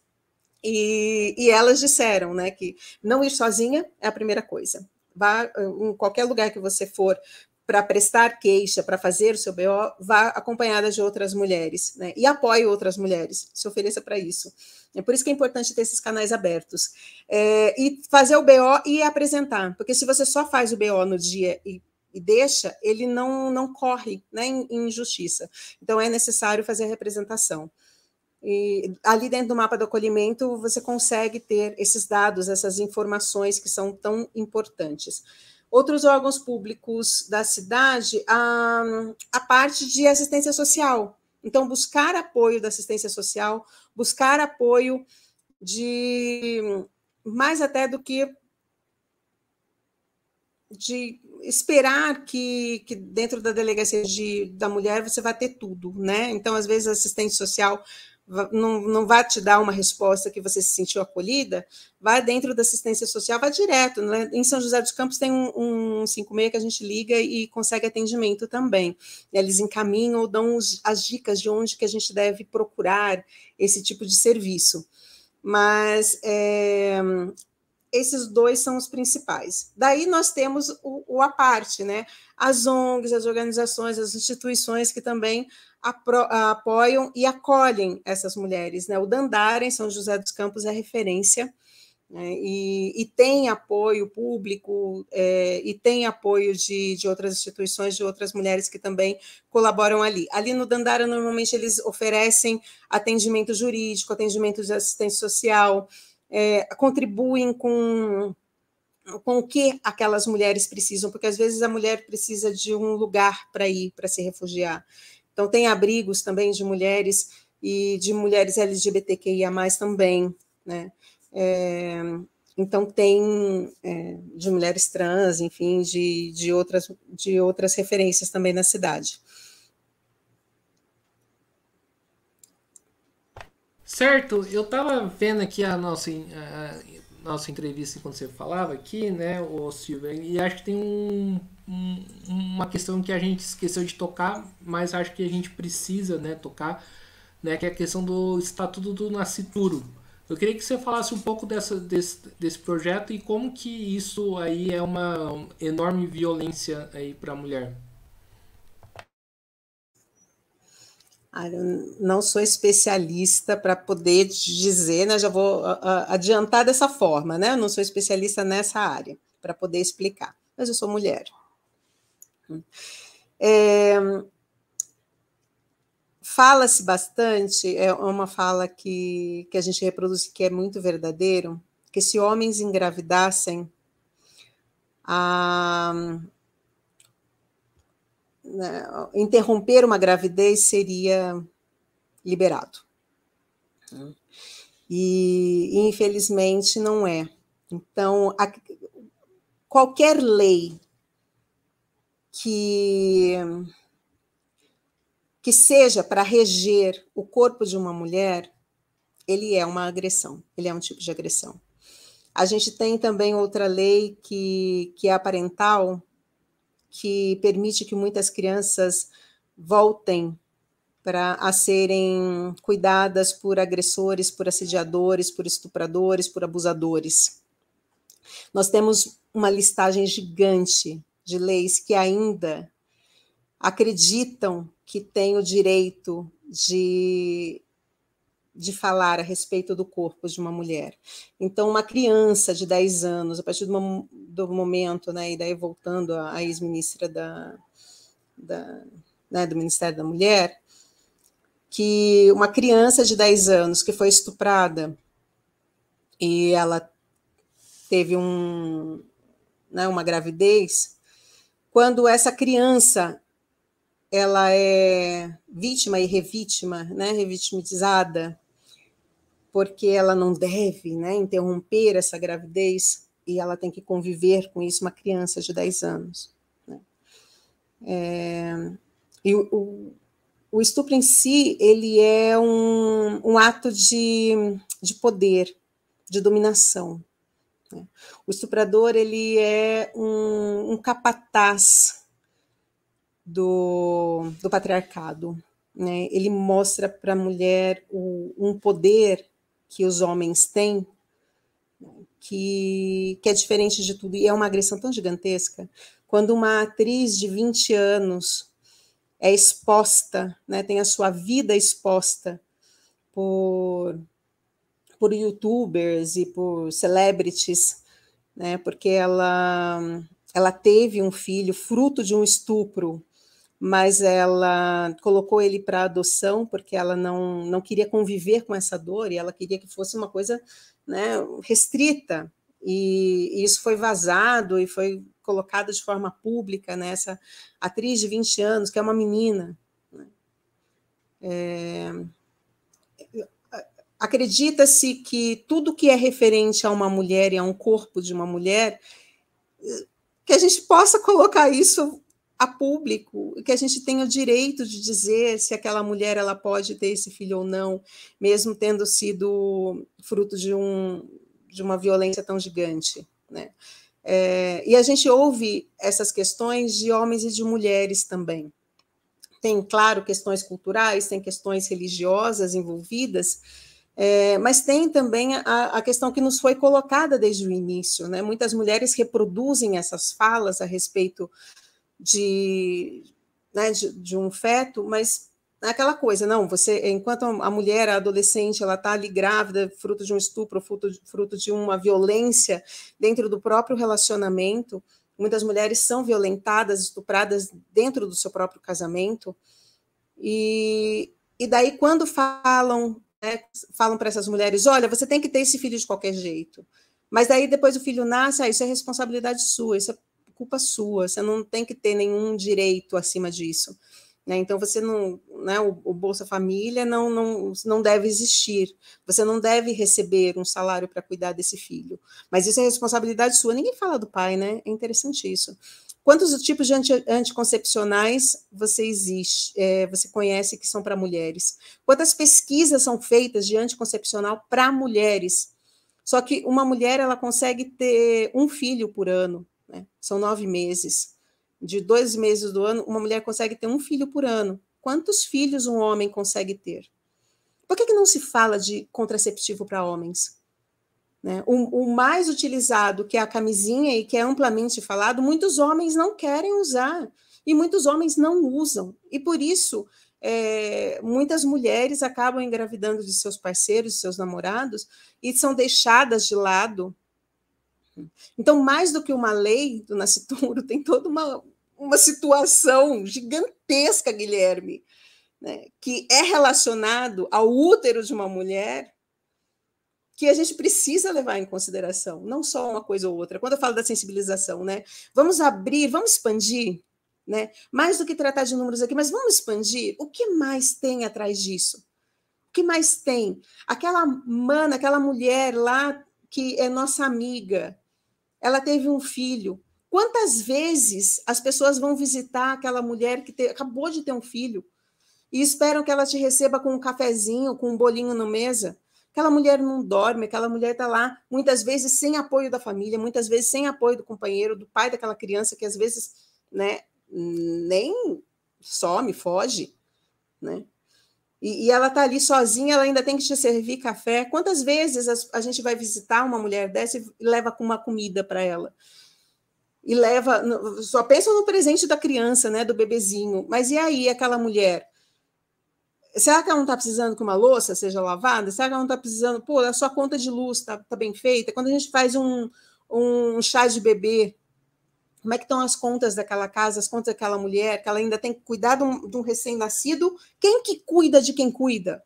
E, e elas disseram né, que não ir sozinha é a primeira coisa. Vá em qualquer lugar que você for para prestar queixa, para fazer o seu BO, vá acompanhada de outras mulheres, né? E apoie outras mulheres, se ofereça para isso. É por isso que é importante ter esses canais abertos. É, e fazer o BO e apresentar, porque se você só faz o BO no dia e e deixa, ele não, não corre né, em justiça Então, é necessário fazer a representação. E ali dentro do mapa do acolhimento, você consegue ter esses dados, essas informações que são tão importantes. Outros órgãos públicos da cidade, a, a parte de assistência social. Então, buscar apoio da assistência social, buscar apoio de mais até do que de esperar que, que dentro da delegacia de, da mulher você vai ter tudo, né? Então, às vezes, assistente social não, não vai te dar uma resposta que você se sentiu acolhida, vai dentro da assistência social, vai direto. Né? Em São José dos Campos tem um, um 56 que a gente liga e consegue atendimento também. Eles encaminham ou dão os, as dicas de onde que a gente deve procurar esse tipo de serviço. Mas é, esses dois são os principais. Daí nós temos o, o a parte, né? As ONGs, as organizações, as instituições que também apro, apoiam e acolhem essas mulheres, né? O Dandara em São José dos Campos é referência né? e, e, tem apoio público é, e tem apoio de, de outras instituições, de outras mulheres que também colaboram ali. Ali no Dandara normalmente eles oferecem atendimento jurídico, atendimento de assistência social é, contribuem com com o que aquelas mulheres precisam, porque às vezes a mulher precisa de um lugar para ir, para se refugiar. Então, tem abrigos também de mulheres e de mulheres LGBTQIA, também, né? É, então, tem é, de mulheres trans, enfim, de, de, outras, de outras referências também na cidade. Certo, eu estava vendo aqui a nossa, a nossa entrevista enquanto você falava aqui, né, o Silvio, e acho que tem um, um, uma questão que a gente esqueceu de tocar, mas acho que a gente precisa, né, tocar, né, que é a questão do Estatuto do Nascituro. Eu queria que você falasse um pouco dessa, desse, desse projeto e como que isso aí é uma enorme violência aí para a mulher. Ah, eu não sou especialista para poder dizer, né? Já vou ah, ah, adiantar dessa forma, né? Eu não sou especialista nessa área para poder explicar, mas eu sou mulher. É, Fala-se bastante, é uma fala que, que a gente reproduz que é muito verdadeiro, que se homens engravidassem, a, né, interromper uma gravidez seria liberado. E, infelizmente, não é. Então, a, qualquer lei que, que seja para reger o corpo de uma mulher, ele é uma agressão, ele é um tipo de agressão. A gente tem também outra lei que, que é a parental, que permite que muitas crianças voltem para a serem cuidadas por agressores, por assediadores, por estupradores, por abusadores. Nós temos uma listagem gigante de leis que ainda acreditam que têm o direito de de falar a respeito do corpo de uma mulher. Então, uma criança de 10 anos, a partir do, do momento, né, e daí voltando à ex-ministra da, da, né, do Ministério da Mulher, que uma criança de 10 anos que foi estuprada e ela teve um, né, uma gravidez, quando essa criança ela é vítima e revítima, né, revitimizada, porque ela não deve né, interromper essa gravidez e ela tem que conviver com isso, uma criança de 10 anos. Né? É, e o, o, o, estupro em si, ele é um, um ato de, de poder, de dominação. Né? O estuprador, ele é um, um capataz do, do patriarcado. Né? Ele mostra para a mulher o, um poder que os homens têm, que, que é diferente de tudo, e é uma agressão tão gigantesca. Quando uma atriz de 20 anos é exposta, né, tem a sua vida exposta por, por youtubers e por celebrities, né, porque ela, ela teve um filho fruto de um estupro mas ela colocou ele para adoção porque ela não, não queria conviver com essa dor e ela queria que fosse uma coisa né, restrita. E, e isso foi vazado e foi colocado de forma pública nessa né, atriz de 20 anos, que é uma menina. Né? É, Acredita-se que tudo que é referente a uma mulher e a um corpo de uma mulher, que a gente possa colocar isso a público, que a gente tenha o direito de dizer se aquela mulher ela pode ter esse filho ou não, mesmo tendo sido fruto de, um, de uma violência tão gigante, né? É, e a gente ouve essas questões de homens e de mulheres também. Tem, claro, questões culturais, tem questões religiosas envolvidas, é, mas tem também a, a, questão que nos foi colocada desde o início. Né? Muitas mulheres reproduzem essas falas a respeito de, né, de, de um feto, mas aquela coisa, não, você, enquanto a mulher, a adolescente, ela está ali grávida, fruto de um estupro, fruto de, fruto de uma violência dentro do próprio relacionamento, muitas mulheres são violentadas, estupradas dentro do seu próprio casamento, e, e daí quando falam, né, falam para essas mulheres, olha, você tem que ter esse filho de qualquer jeito, mas daí depois o filho nasce, ah, isso é responsabilidade sua, isso é culpa sua, você não tem que ter nenhum direito acima disso. Né? Então você não, né, o, o, Bolsa Família não, não, não deve existir. Você não deve receber um salário para cuidar desse filho. Mas isso é responsabilidade sua. Ninguém fala do pai, né? É interessante isso. Quantos tipos de anti, anticoncepcionais você existe, é, você conhece que são para mulheres? Quantas pesquisas são feitas de anticoncepcional para mulheres? Só que uma mulher ela consegue ter um filho por ano, né? são nove meses. De dois meses do ano, uma mulher consegue ter um filho por ano. Quantos filhos um homem consegue ter? Por que, que não se fala de contraceptivo para homens? Né? O, o mais utilizado, que é a camisinha e que é amplamente falado, muitos homens não querem usar e muitos homens não usam. E por isso é, muitas mulheres acabam engravidando de seus parceiros, de seus namorados, e são deixadas de lado então, mais do que uma lei do nascituro, *laughs* tem toda uma, uma situação gigantesca, Guilherme, né, que é relacionado ao útero de uma mulher que a gente precisa levar em consideração, não só uma coisa ou outra. Quando eu falo da sensibilização, né? Vamos abrir, vamos expandir, né? Mais do que tratar de números aqui, mas vamos expandir. O que mais tem atrás disso? O que mais tem? Aquela mana, aquela mulher lá que é nossa amiga, ela teve um filho. Quantas vezes as pessoas vão visitar aquela mulher que te, acabou de ter um filho e esperam que ela te receba com um cafezinho, com um bolinho na mesa? Aquela mulher não dorme, aquela mulher está lá, muitas vezes sem apoio da família, muitas vezes sem apoio do companheiro, do pai daquela criança, que às vezes né, nem some, foge. Né? E, e, ela está ali sozinha, ela ainda tem que te servir café. Quantas vezes a, a gente vai visitar uma mulher dessa e leva uma comida para ela? E leva. Só pensa no presente da criança, né, do bebezinho. Mas e aí, aquela mulher? Será que ela não está precisando que uma louça seja lavada? Será que ela não está precisando? Pô, a é sua conta de luz está tá bem feita? Quando a gente faz um, um chá de bebê como é que estão as contas daquela casa, as contas daquela mulher, que ela ainda tem que cuidar de um, um recém-nascido. Quem que cuida de quem cuida?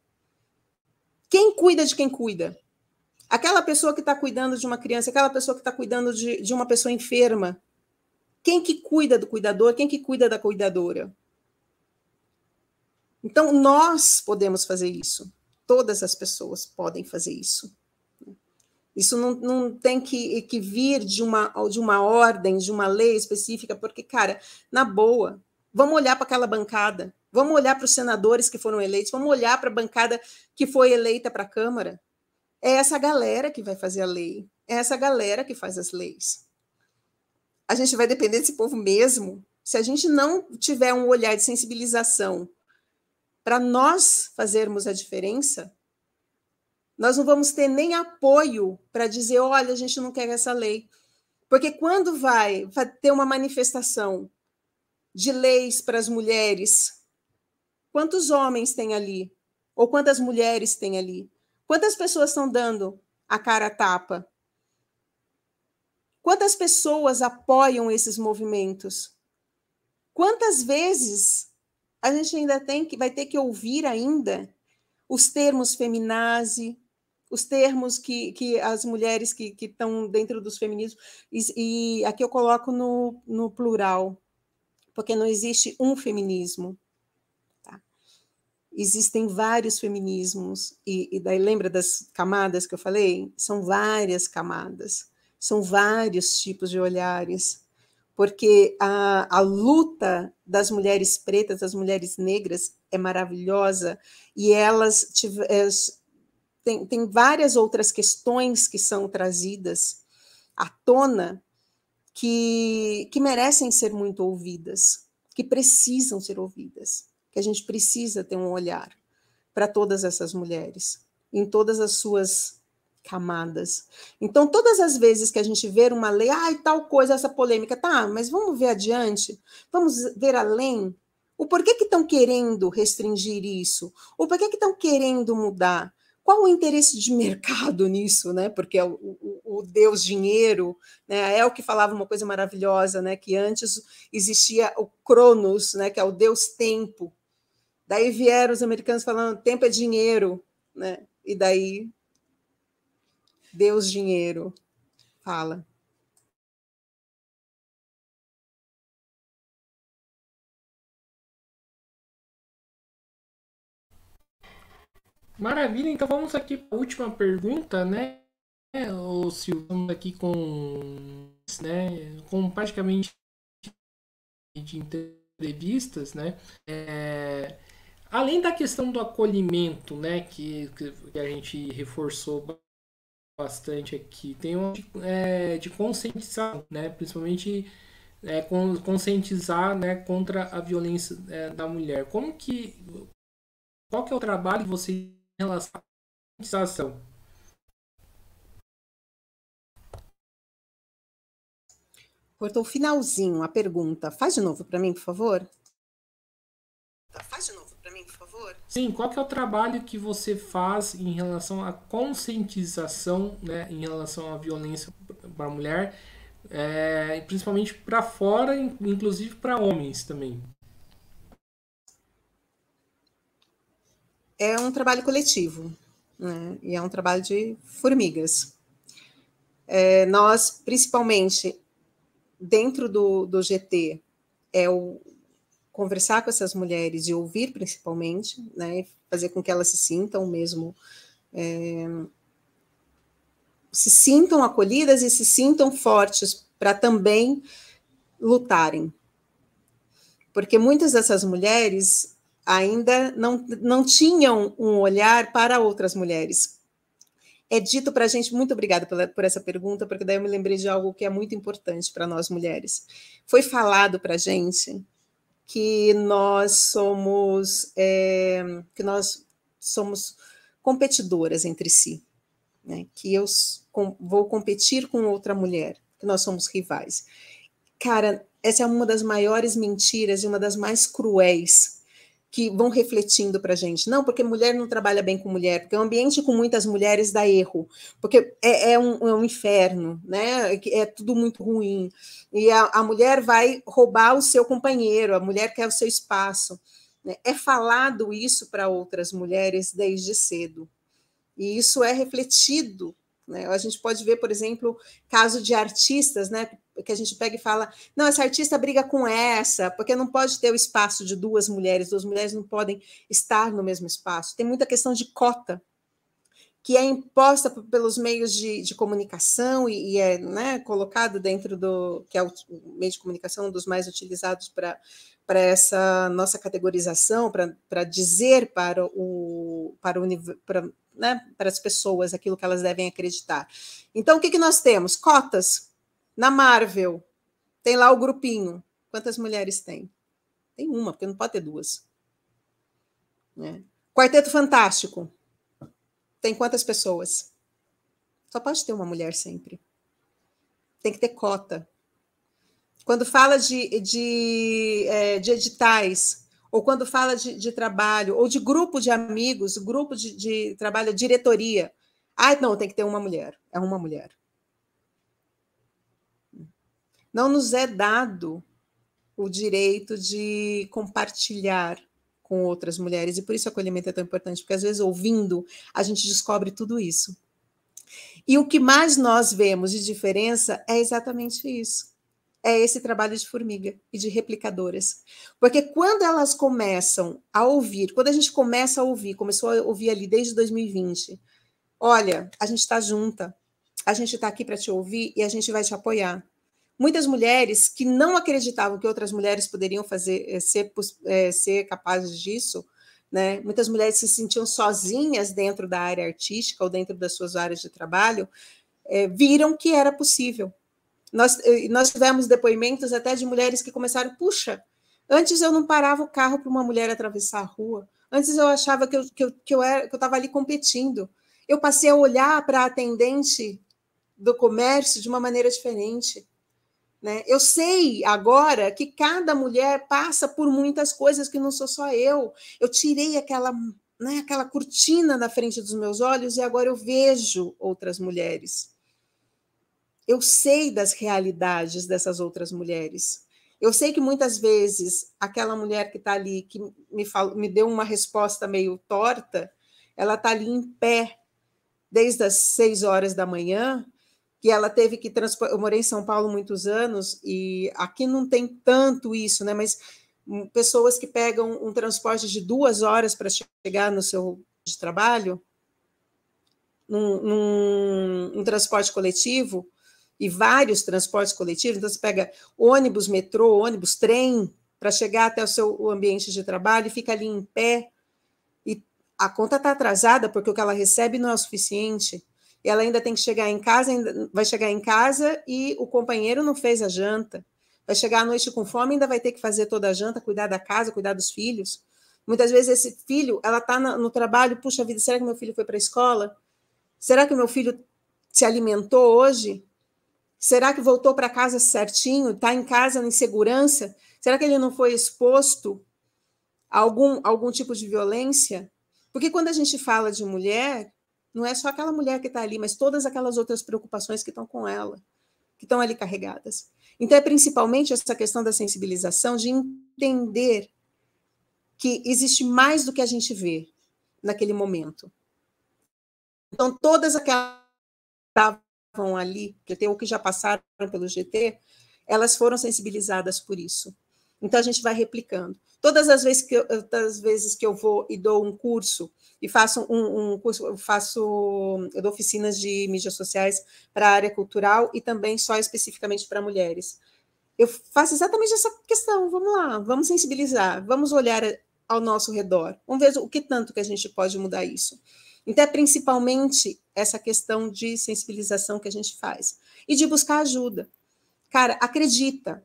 Quem cuida de quem cuida? Aquela pessoa que está cuidando de uma criança, aquela pessoa que está cuidando de, de uma pessoa enferma. Quem que cuida do cuidador? Quem que cuida da cuidadora? Então, nós podemos fazer isso. Todas as pessoas podem fazer isso. Isso não, não tem que, que vir de uma, de uma ordem, de uma lei específica, porque, cara, na boa, vamos olhar para aquela bancada, vamos olhar para os senadores que foram eleitos, vamos olhar para a bancada que foi eleita para a Câmara. É essa galera que vai fazer a lei, é essa galera que faz as leis. A gente vai depender desse povo mesmo. Se a gente não tiver um olhar de sensibilização para nós fazermos a diferença, nós não vamos ter nem apoio para dizer, olha, a gente não quer essa lei. Porque quando vai, vai ter uma manifestação de leis para as mulheres, quantos homens tem ali? Ou quantas mulheres tem ali? Quantas pessoas estão dando a cara a tapa? Quantas pessoas apoiam esses movimentos? Quantas vezes a gente ainda tem que vai ter que ouvir ainda os termos feminazi, os termos que, que as mulheres que, que estão dentro dos feminismos, e, e aqui eu coloco no, no plural, porque não existe um feminismo. Tá? Existem vários feminismos, e, e daí lembra das camadas que eu falei? São várias camadas, são vários tipos de olhares, porque a, a luta das mulheres pretas, das mulheres negras, é maravilhosa, e elas tiveram tem, tem várias outras questões que são trazidas à tona que, que merecem ser muito ouvidas, que precisam ser ouvidas, que a gente precisa ter um olhar para todas essas mulheres, em todas as suas camadas. Então, todas as vezes que a gente vê uma lei, ai, e tal coisa, essa polêmica, tá, mas vamos ver adiante, vamos ver além. O porquê que estão querendo restringir isso? O porquê que estão querendo mudar? Qual o interesse de mercado nisso, né? Porque é o, o, o Deus dinheiro, né? É o que falava uma coisa maravilhosa, né? Que antes existia o Cronos, né? Que é o Deus tempo. Daí vieram os americanos falando tempo é dinheiro, né? E daí Deus dinheiro fala. Maravilha, então vamos aqui para a última pergunta, né? O é, Silvio, estamos aqui com, né, com praticamente de entrevistas, né? É, além da questão do acolhimento, né, que, que a gente reforçou bastante aqui, tem uma de, é, de conscientização, né? Principalmente é, conscientizar, né, contra a violência é, da mulher. Como que qual que é o trabalho que vocês relação à monetização. Cortou o finalzinho a pergunta. Faz de novo para mim, por favor. Faz de novo para mim, por favor. Sim, qual que é o trabalho que você faz em relação à conscientização, né, em relação à violência para a mulher, é, principalmente para fora, inclusive para homens também? é um trabalho coletivo, né? e é um trabalho de formigas. É, nós, principalmente dentro do, do GT, é o conversar com essas mulheres e ouvir, principalmente, né? fazer com que elas se sintam mesmo. É, se sintam acolhidas e se sintam fortes para também lutarem. Porque muitas dessas mulheres ainda não, não tinham um olhar para outras mulheres. É dito para a gente, muito obrigada pela, por essa pergunta, porque daí eu me lembrei de algo que é muito importante para nós mulheres. Foi falado para a gente que nós somos é, que nós somos competidoras entre si, né? que eu com, vou competir com outra mulher, que nós somos rivais. Cara, essa é uma das maiores mentiras e uma das mais cruéis que vão refletindo para a gente. Não, porque mulher não trabalha bem com mulher, porque o é um ambiente com muitas mulheres dá erro, porque é, é, um, é um, inferno, né? É, é tudo muito ruim. E a, a, mulher vai roubar o seu companheiro, a mulher quer o seu espaço. Né? É falado isso para outras mulheres desde cedo. E isso é refletido. Né? A gente pode ver, por exemplo, caso de artistas, né? que a gente pega e fala, não, essa artista briga com essa, porque não pode ter o espaço de duas mulheres, duas mulheres não podem estar no mesmo espaço. Tem muita questão de cota que é imposta pelos meios de, de comunicação e, e é né, dentro do que é o meio de comunicação um dos mais utilizados para para essa nossa categorização, para dizer para o para o né, para as pessoas aquilo que elas devem acreditar. Então, o que, que nós temos? Cotas na Marvel, tem lá o grupinho. Quantas mulheres tem? Tem uma, porque não pode ter duas. Né? Quarteto Fantástico. Tem quantas pessoas? Só pode ter uma mulher sempre. Tem que ter cota. Quando fala de, de, é, de editais, ou quando fala de, de, trabalho, ou de grupo de amigos, grupo de, de trabalho, diretoria. Ah, não, tem que ter uma mulher. É uma mulher. Não nos é dado o direito de compartilhar com outras mulheres, e por isso o acolhimento é tão importante, porque às vezes ouvindo a gente descobre tudo isso. E o que mais nós vemos de diferença é exatamente isso. É esse trabalho de formiga e de replicadoras. Porque quando elas começam a ouvir, quando a gente começa a ouvir, começou a ouvir ali desde 2020, olha, a gente está junta, a gente está aqui para te ouvir e a gente vai te apoiar muitas mulheres que não acreditavam que outras mulheres poderiam fazer eh, ser, eh, ser capazes disso, né? Muitas mulheres se sentiam sozinhas dentro da área artística ou dentro das suas áreas de trabalho, é, viram que era possível. Nós, nós tivemos depoimentos até de mulheres que começaram, puxa, antes eu não parava o carro para uma mulher atravessar a rua, antes eu achava que eu estava que eu, que eu ali competindo. Eu passei a olhar para a atendente do comércio de uma maneira diferente. Né? Eu sei agora que cada mulher passa por muitas coisas que não sou só eu. Eu tirei aquela, né, aquela cortina na frente dos meus olhos e agora eu vejo outras mulheres. Eu sei das realidades dessas outras mulheres. Eu sei que muitas vezes aquela mulher que está ali, que me, falou, me deu uma resposta meio torta, ela está ali em pé desde as seis horas da manhã, que ela teve que transpor. Eu morei em São Paulo muitos anos e aqui não tem tanto isso, né? Mas hum, pessoas que pegam um transporte de duas horas para chegar no seu de trabalho, num, num um transporte coletivo e vários transportes coletivos, então você pega ônibus, metrô, ônibus, trem para chegar até o seu ambiente de trabalho e fica ali em pé e a conta está atrasada porque o que ela recebe não é o suficiente ela ainda tem que chegar em casa, ainda, vai chegar em casa e o companheiro não fez a janta. Vai chegar à noite com fome, ainda vai ter que fazer toda a janta, cuidar da casa, cuidar dos filhos. Muitas vezes esse filho, ela está no trabalho, puxa vida, será que meu filho foi para a escola? Será que meu filho se alimentou hoje? Será que voltou para casa certinho? Está em casa em segurança? Será que ele não foi exposto a algum, algum tipo de violência? Porque quando a gente fala de mulher, não é só aquela mulher que está ali, mas todas aquelas outras preocupações que estão com ela, que estão ali carregadas. Então, é principalmente essa questão da sensibilização, de entender que existe mais do que a gente vê naquele momento. Então, todas aquelas que estavam ali, ou que já passaram pelo GT, elas foram sensibilizadas por isso. Então, a gente vai replicando. Todas as vezes que eu, todas as vezes que eu vou e dou um curso e faço um, um curso, eu faço, eu dou oficinas de mídias sociais para a área cultural e também só especificamente para mulheres. Eu faço exatamente essa questão. Vamos lá, vamos sensibilizar, vamos olhar ao nosso redor, vamos ver o que tanto que a gente pode mudar isso. Então, é principalmente essa questão de sensibilização que a gente faz e de buscar ajuda. Cara, acredita,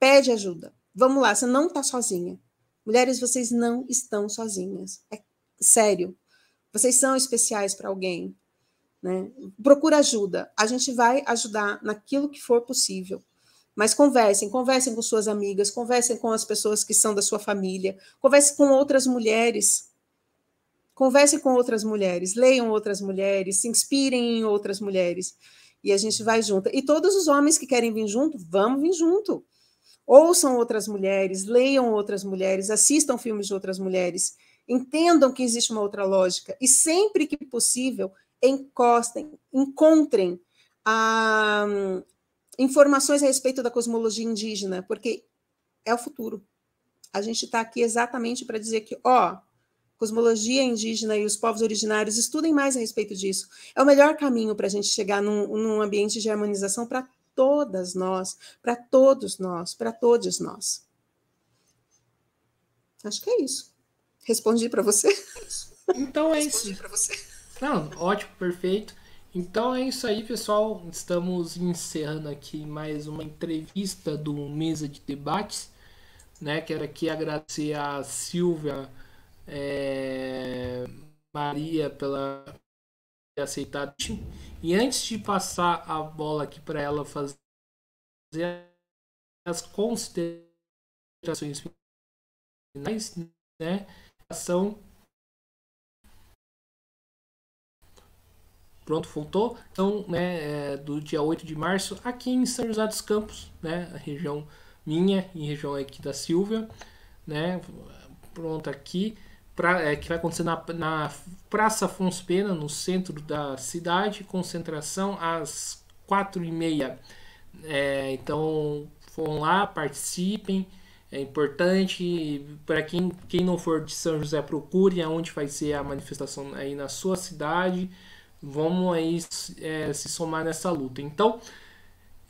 pede ajuda. Vamos lá, você não está sozinha. Mulheres, vocês não estão sozinhas. É sério. Vocês são especiais para alguém. Né? Procura ajuda. A gente vai ajudar naquilo que for possível. Mas conversem, conversem com suas amigas, conversem com as pessoas que são da sua família, conversem com outras mulheres. Conversem com outras mulheres, leiam outras mulheres, se inspirem em outras mulheres. E a gente vai junto. E todos os homens que querem vir junto, vamos vir junto. Ouçam outras mulheres, leiam outras mulheres, assistam filmes de outras mulheres entendam que existe uma outra lógica e sempre que possível encostem, encontrem ah, informações a respeito da cosmologia indígena, porque é o futuro. A gente está aqui exatamente para dizer que, ó, cosmologia indígena e os povos originários estudem mais a respeito disso. É o melhor caminho para a gente chegar num, num ambiente de harmonização para todas nós, para todos nós, para todos nós. Acho que é isso. Respondi para você. Então é Respondi isso. Não, ótimo, perfeito. Então é isso aí, pessoal. Estamos encerrando aqui mais uma entrevista do Mesa de Debates. Né? Quero aqui agradecer a Silvia é, Maria pela ter aceitado. E antes de passar a bola aqui para ela fazer as considerações finais, né? ação. Pronto, voltou. Então, né, é, do dia 8 de março, aqui em São José dos Campos, né, a região minha e região aqui da Silvia, né, pronto aqui, pra, é, que vai acontecer na, na Praça Afonso Pena, no centro da cidade, concentração às 4 e meia. É, então, vão lá, participem é importante. Para quem, quem não for de São José, procure aonde vai ser a manifestação aí na sua cidade. Vamos aí é, se somar nessa luta. Então,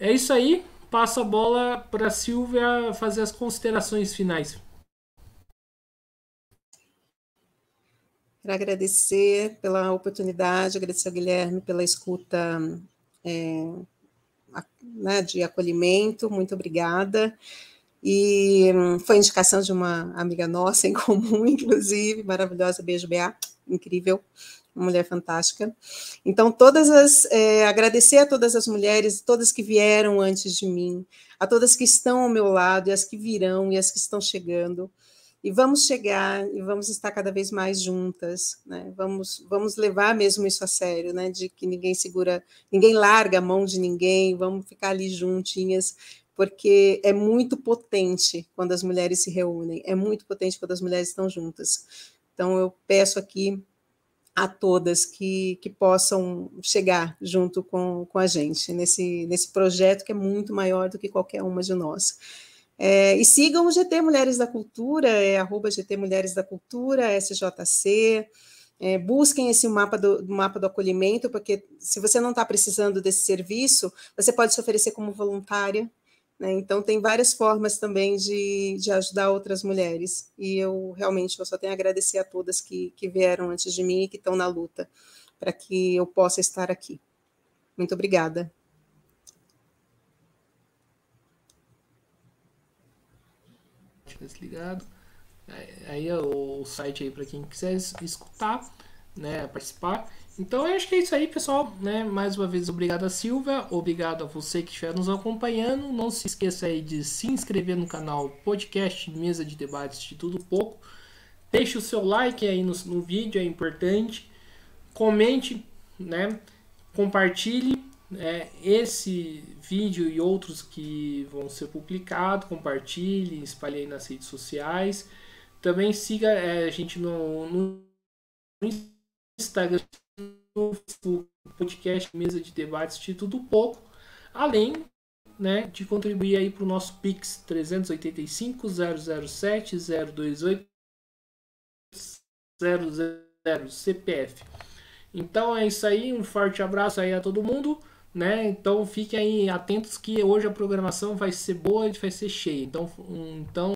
é isso aí. Passa a bola para Silvia fazer as considerações finais. Quero agradecer pela oportunidade, agradecer ao Guilherme pela escuta é, né, de acolhimento. Muito obrigada. E hum, foi indicação de uma amiga nossa em *laughs* comum, inclusive, maravilhosa, beijo, BA, incrível, uma mulher fantástica. Então, todas as. É, agradecer a todas as mulheres, todas que vieram antes de mim, a todas que estão ao meu lado, e as que virão, e as que estão chegando. E vamos chegar e vamos estar cada vez mais juntas, né? Vamos, vamos levar mesmo isso a sério, né? De que ninguém segura, ninguém larga a mão de ninguém, vamos ficar ali juntinhas porque é muito potente quando as mulheres se reúnem, é muito potente quando as mulheres estão juntas. Então, eu peço aqui a todas que, que possam chegar junto com, com a gente nesse, nesse projeto que é muito maior do que qualquer uma de nós. É, e sigam o GT Mulheres da Cultura, é arroba GT Mulheres da Cultura, SJC. É, busquem esse mapa do, mapa do acolhimento, porque se você não está precisando desse serviço, você pode se oferecer como voluntária né? Então, tem várias formas também de, de ajudar outras mulheres. E eu realmente eu só tenho a agradecer a todas que, que vieram antes de mim e que estão na luta para que eu possa estar aqui. Muito obrigada. Desligado. Aí o site aí para quem quiser escutar, né, participar. Então eu acho que é isso aí, pessoal. Né? Mais uma vez, obrigado a Silvia, obrigado a você que estiver nos acompanhando. Não se esqueça aí de se inscrever no canal Podcast Mesa de Debates de Tudo Pouco. Deixe o seu like aí no, no vídeo, é importante. Comente, né? compartilhe né? esse vídeo e outros que vão ser publicados. Compartilhe, espalhe aí nas redes sociais. Também siga é, a gente no, no Instagram no podcast Mesa de Debates Título Pouco, além né, de contribuir aí para o nosso Pix 385 007 028 00 CPF. Então é isso aí, um forte abraço aí a todo mundo, né? Então fiquem aí atentos que hoje a programação vai ser boa e vai ser cheia. Então, um, então